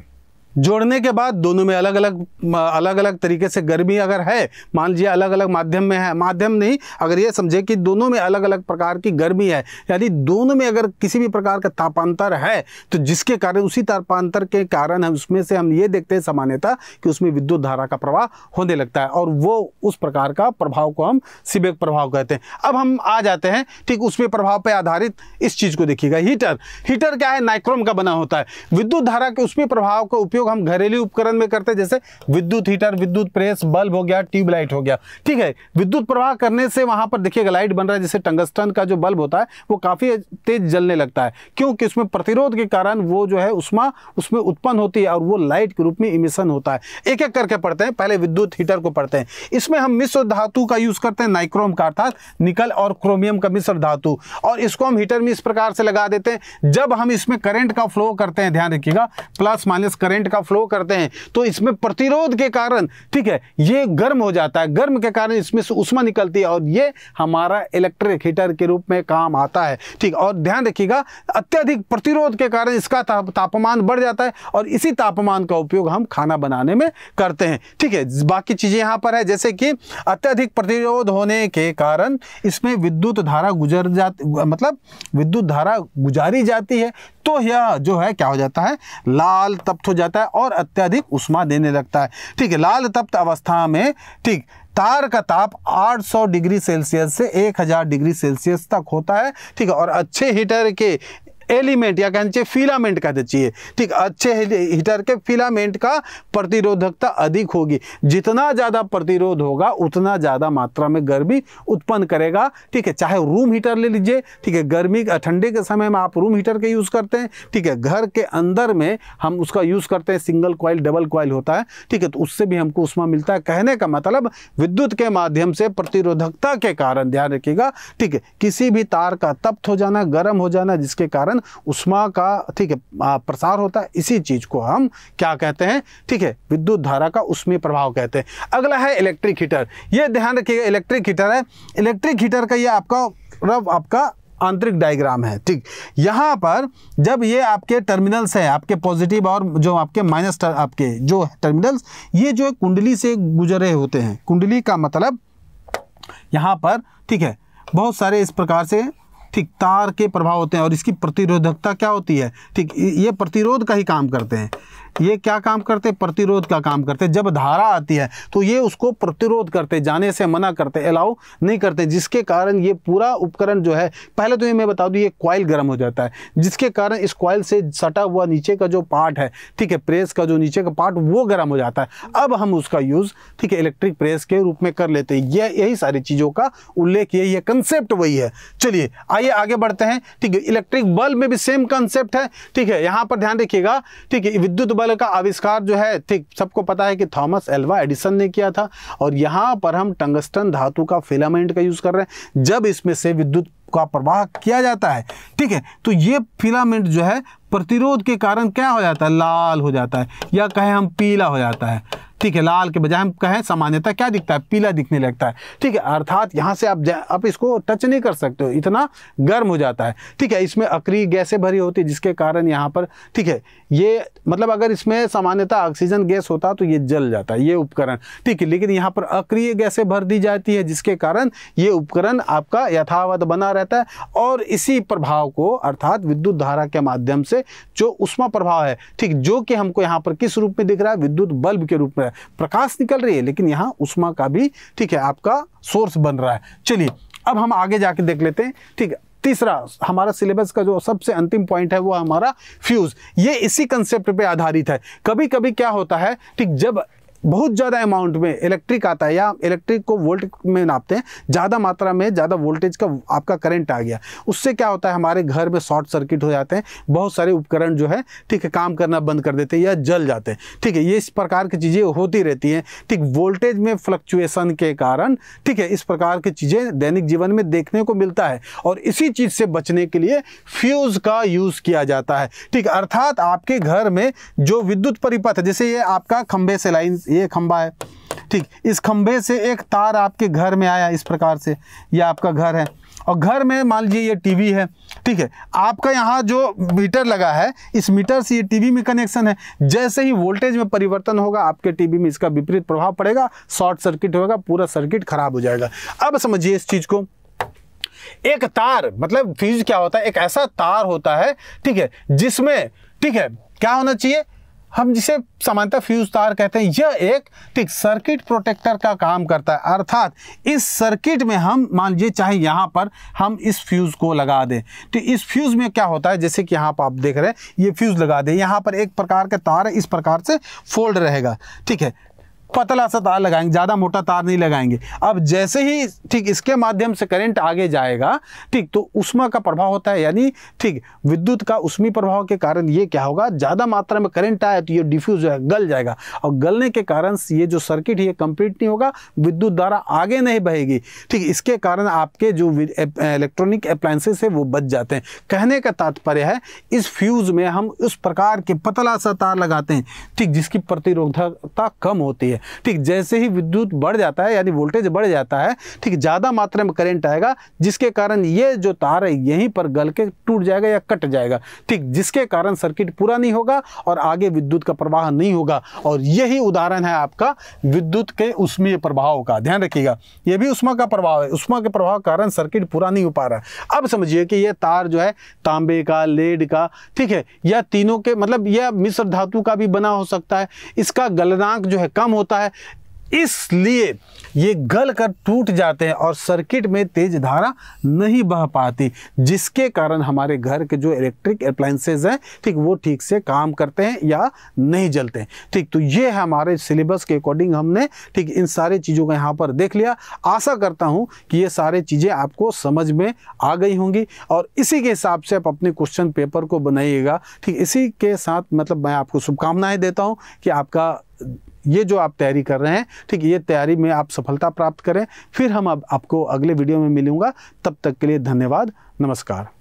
जोड़ने के बाद दोनों में अलग अलग अलग अलग तरीके से गर्मी अगर है मान लीजिए अलग अलग माध्यम में है माध्यम नहीं अगर ये समझे कि दोनों में अलग अलग प्रकार की गर्मी है यानी दोनों में अगर किसी भी प्रकार का तापांतर है तो जिसके कारण उसी तापांतर के कारण हम उसमें से हम ये देखते हैं सामान्यता कि उसमें विद्युत धारा का प्रवाह होने लगता है और वो उस प्रकार का प्रभाव को हम सिबेक प्रभाव कहते हैं अब हम आ जाते हैं ठीक उसमें प्रभाव पर आधारित इस चीज़ को देखिएगा हीटर हीटर क्या है नाइक्रोम का बना होता है विद्युत धारा के उसमें प्रभाव का उपयोग उपयोग हम घरेलू उपकरण में करते हैं जैसे विद्युत हीटर विद्युत प्रेस बल्ब हो गया ट्यूबलाइट हो गया ठीक है विद्युत प्रवाह करने से वहां पर देखिएगा लाइट बन रहा है जैसे टंगस्टन का जो बल्ब होता है वो काफ़ी तेज जलने लगता है क्योंकि उसमें प्रतिरोध के कारण वो जो है उसमें उसमें उत्पन्न होती है और वो लाइट के रूप में इमिशन होता है एक एक करके पढ़ते हैं पहले विद्युत हीटर को पढ़ते हैं इसमें हम मिश्र धातु का यूज़ करते हैं नाइक्रोम का अर्थात निकल और क्रोमियम का मिश्र धातु और इसको हम हीटर में इस प्रकार से लगा देते हैं जब हम इसमें करंट का फ्लो करते हैं ध्यान रखिएगा प्लस माइनस करंट करंट का फ्लो करते हैं तो इसमें प्रतिरोध के कारण ठीक है ये गर्म हो जाता है गर्म के कारण इसमें से उष्मा निकलती है और ये हमारा इलेक्ट्रिक हीटर के रूप में काम आता है ठीक और ध्यान रखिएगा अत्यधिक प्रतिरोध के कारण इसका तापमान बढ़ जाता है और इसी तापमान का उपयोग हम खाना बनाने में करते हैं ठीक है बाकी चीज़ें यहाँ पर है जैसे कि अत्यधिक प्रतिरोध होने के कारण इसमें विद्युत धारा गुजर जाती मतलब विद्युत धारा गुजारी जाती है तो यह जो है क्या हो जाता है लाल तप्त हो जाता है जाता है और अत्यधिक उष्मा देने लगता है ठीक है लाल तप्त अवस्था में ठीक तार का ताप 800 डिग्री सेल्सियस से 1000 डिग्री सेल्सियस तक होता है ठीक है और अच्छे हीटर के एलिमेंट या कहना चाहिए फिलामेंट कहना चाहिए ठीक अच्छे हीटर के फिलामेंट का प्रतिरोधकता अधिक होगी जितना ज़्यादा प्रतिरोध होगा उतना ज़्यादा मात्रा में गर्मी उत्पन्न करेगा ठीक है चाहे रूम हीटर ले लीजिए ठीक है गर्मी ठंडे के समय में आप रूम हीटर के यूज़ करते हैं ठीक है घर के अंदर में हम उसका यूज़ करते हैं सिंगल कॉइल डबल कॉइल होता है ठीक है तो उससे भी हमको उष्मा मिलता है कहने का मतलब विद्युत के माध्यम से प्रतिरोधकता के कारण ध्यान रखिएगा ठीक है किसी भी तार का तप्त हो जाना गर्म हो जाना जिसके कारण कारण उष्मा का ठीक है प्रसार होता है इसी चीज़ को हम क्या कहते हैं ठीक है विद्युत धारा का उष्मीय प्रभाव कहते हैं अगला है इलेक्ट्रिक हीटर ये ध्यान रखिएगा इलेक्ट्रिक हीटर है इलेक्ट्रिक हीटर का ये आपका रब आपका आंतरिक डायग्राम है ठीक यहाँ पर जब ये आपके टर्मिनल्स हैं आपके पॉजिटिव और जो आपके माइनस आपके जो टर्मिनल्स ये जो कुंडली से गुजर रहे होते हैं कुंडली का मतलब यहाँ पर ठीक है बहुत सारे इस प्रकार से ठीक तार के प्रभाव होते हैं और इसकी प्रतिरोधकता क्या होती है ठीक ये प्रतिरोध का ही काम करते हैं ये क्या काम करते प्रतिरोध का काम करते जब धारा आती है तो ये उसको प्रतिरोध करते जाने से मना करते अलाउ नहीं करते जिसके कारण ये पूरा उपकरण जो है पहले तो ये मैं बता दूं ये क्वाइल गर्म हो जाता है जिसके कारण इस क्वाइल से सटा हुआ नीचे का जो पार्ट है ठीक है प्रेस का जो नीचे का पार्ट वो गर्म हो जाता है अब हम उसका यूज़ ठीक है इलेक्ट्रिक प्रेस के रूप में कर लेते हैं यह यही सारी चीज़ों का उल्लेख यही है कंसेप्ट वही है चलिए आइए आगे बढ़ते हैं ठीक है इलेक्ट्रिक बल्ब में भी सेम कंसेप्ट है ठीक है यहां पर ध्यान रखिएगा ठीक है विद्युत बल्ब बल्ब का आविष्कार जो है ठीक सबको पता है कि थॉमस एल्वा एडिसन ने किया था और यहाँ पर हम टंगस्टन धातु का फिलामेंट का यूज़ कर रहे हैं जब इसमें से विद्युत का प्रवाह किया जाता है ठीक है तो ये फिलामेंट जो है प्रतिरोध के कारण क्या हो जाता है लाल हो जाता है या कहें हम पीला हो जाता है ठीक है लाल के बजाय हम कहें सामान्यता क्या दिखता है पीला दिखने लगता है ठीक है अर्थात यहाँ से आप आप इसको टच नहीं कर सकते हो इतना गर्म हो जाता है ठीक है इसमें अक्री गैसें भरी होती है जिसके कारण यहाँ पर ठीक है ये मतलब अगर इसमें सामान्यता ऑक्सीजन गैस होता तो ये जल जाता है ये उपकरण ठीक है लेकिन यहाँ पर अक्रिय गैसें भर दी जाती है जिसके कारण ये उपकरण आपका यथावत बना रहता है और इसी प्रभाव को अर्थात विद्युत धारा के माध्यम से से जो उष्मा प्रभाव है ठीक जो कि हमको यहाँ पर किस रूप में दिख रहा है विद्युत बल्ब के रूप में प्रकाश निकल रही है लेकिन यहाँ उष्मा का भी ठीक है आपका सोर्स बन रहा है चलिए अब हम आगे जाके देख लेते हैं ठीक तीसरा हमारा सिलेबस का जो सबसे अंतिम पॉइंट है वो हमारा फ्यूज़ ये इसी कंसेप्ट पे आधारित है कभी कभी क्या होता है ठीक जब बहुत ज़्यादा अमाउंट में इलेक्ट्रिक आता है या इलेक्ट्रिक को वोल्ट में नापते हैं ज़्यादा मात्रा में ज़्यादा वोल्टेज का आपका करंट आ गया उससे क्या होता है हमारे घर में शॉर्ट सर्किट हो जाते हैं बहुत सारे उपकरण जो है ठीक है काम करना बंद कर देते हैं या जल जाते हैं ठीक है ये इस प्रकार की चीज़ें होती रहती हैं ठीक वोल्टेज में फ्लक्चुएसन के कारण ठीक है इस प्रकार की चीज़ें दैनिक जीवन में देखने को मिलता है और इसी चीज़ से बचने के लिए फ्यूज़ का यूज़ किया जाता है ठीक अर्थात आपके घर में जो विद्युत परिपथ है जैसे ये आपका खंभे से लाइन ये खंबा है ठीक इस खंबे से एक तार आपके घर में आया इस प्रकार से ये आपका घर है और घर में मान लीजिए ये टीवी है ठीक है आपका यहाँ जो मीटर लगा है इस मीटर से ये टीवी में कनेक्शन है जैसे ही वोल्टेज में परिवर्तन होगा आपके टीवी में इसका विपरीत प्रभाव पड़ेगा शॉर्ट सर्किट होगा पूरा सर्किट खराब हो जाएगा अब समझिए इस चीज़ को एक तार मतलब फ्यूज क्या होता है एक ऐसा तार होता है ठीक है जिसमें ठीक है क्या होना चाहिए हम जिसे सामान्यतः फ्यूज तार कहते हैं यह एक ठीक सर्किट प्रोटेक्टर का काम करता है अर्थात इस सर्किट में हम मान लीजिए चाहे यहाँ पर हम इस फ्यूज़ को लगा दें तो इस फ्यूज़ में क्या होता है जैसे कि यहाँ पर आप देख रहे हैं ये फ्यूज़ लगा दें यहाँ पर एक प्रकार का तार है इस प्रकार से फोल्ड रहेगा ठीक है पतला सा तार लगाएंगे ज़्यादा मोटा तार नहीं लगाएंगे अब जैसे ही ठीक इसके माध्यम से करंट आगे जाएगा ठीक तो उष्मा का प्रभाव होता है यानी ठीक विद्युत का उष्मी प्रभाव के कारण ये क्या होगा ज़्यादा मात्रा में करंट आए तो ये डिफ्यूज है गल जाएगा और गलने के कारण ये जो सर्किट ये कंप्लीट नहीं होगा विद्युत द्वारा आगे नहीं बहेगी ठीक इसके कारण आपके जो इलेक्ट्रॉनिक अप्लाइंसेस है वो बच जाते हैं कहने का तात्पर्य है इस फ्यूज़ में हम उस प्रकार के पतला सा तार लगाते हैं ठीक जिसकी प्रतिरोधकता कम होती है है ठीक जैसे ही विद्युत बढ़ जाता है यानी वोल्टेज बढ़ जाता है ठीक ज़्यादा मात्रा में करंट आएगा जिसके कारण ये जो तार है यहीं पर गल के टूट जाएगा या कट जाएगा ठीक जिसके कारण सर्किट पूरा नहीं होगा और आगे विद्युत का प्रवाह नहीं होगा और यही उदाहरण है आपका विद्युत के उष्मीय प्रभाव का ध्यान रखिएगा ये भी उष्मा का प्रभाव है उष्मा के प्रभाव कारण सर्किट पूरा नहीं हो पा रहा अब समझिए कि यह तार जो है तांबे का लेड का ठीक है या तीनों के मतलब यह मिश्र धातु का भी बना हो सकता है इसका गलनांक जो है कम होता होता है इसलिए ये गल कर टूट जाते हैं और सर्किट में तेज धारा नहीं बह पाती जिसके कारण हमारे घर के जो इलेक्ट्रिक अप्लाइंसेज हैं ठीक वो ठीक से काम करते हैं या नहीं जलते हैं ठीक तो ये है हमारे सिलेबस के अकॉर्डिंग हमने ठीक इन सारी चीज़ों को यहाँ पर देख लिया आशा करता हूँ कि ये सारी चीज़ें आपको समझ में आ गई होंगी और इसी के हिसाब से आप अपने क्वेश्चन पेपर को बनाइएगा ठीक इसी के साथ मतलब मैं आपको शुभकामनाएँ देता हूँ कि आपका ये जो आप तैयारी कर रहे हैं ठीक है ये तैयारी में आप सफलता प्राप्त करें फिर हम अब आपको अगले वीडियो में मिलूंगा तब तक के लिए धन्यवाद नमस्कार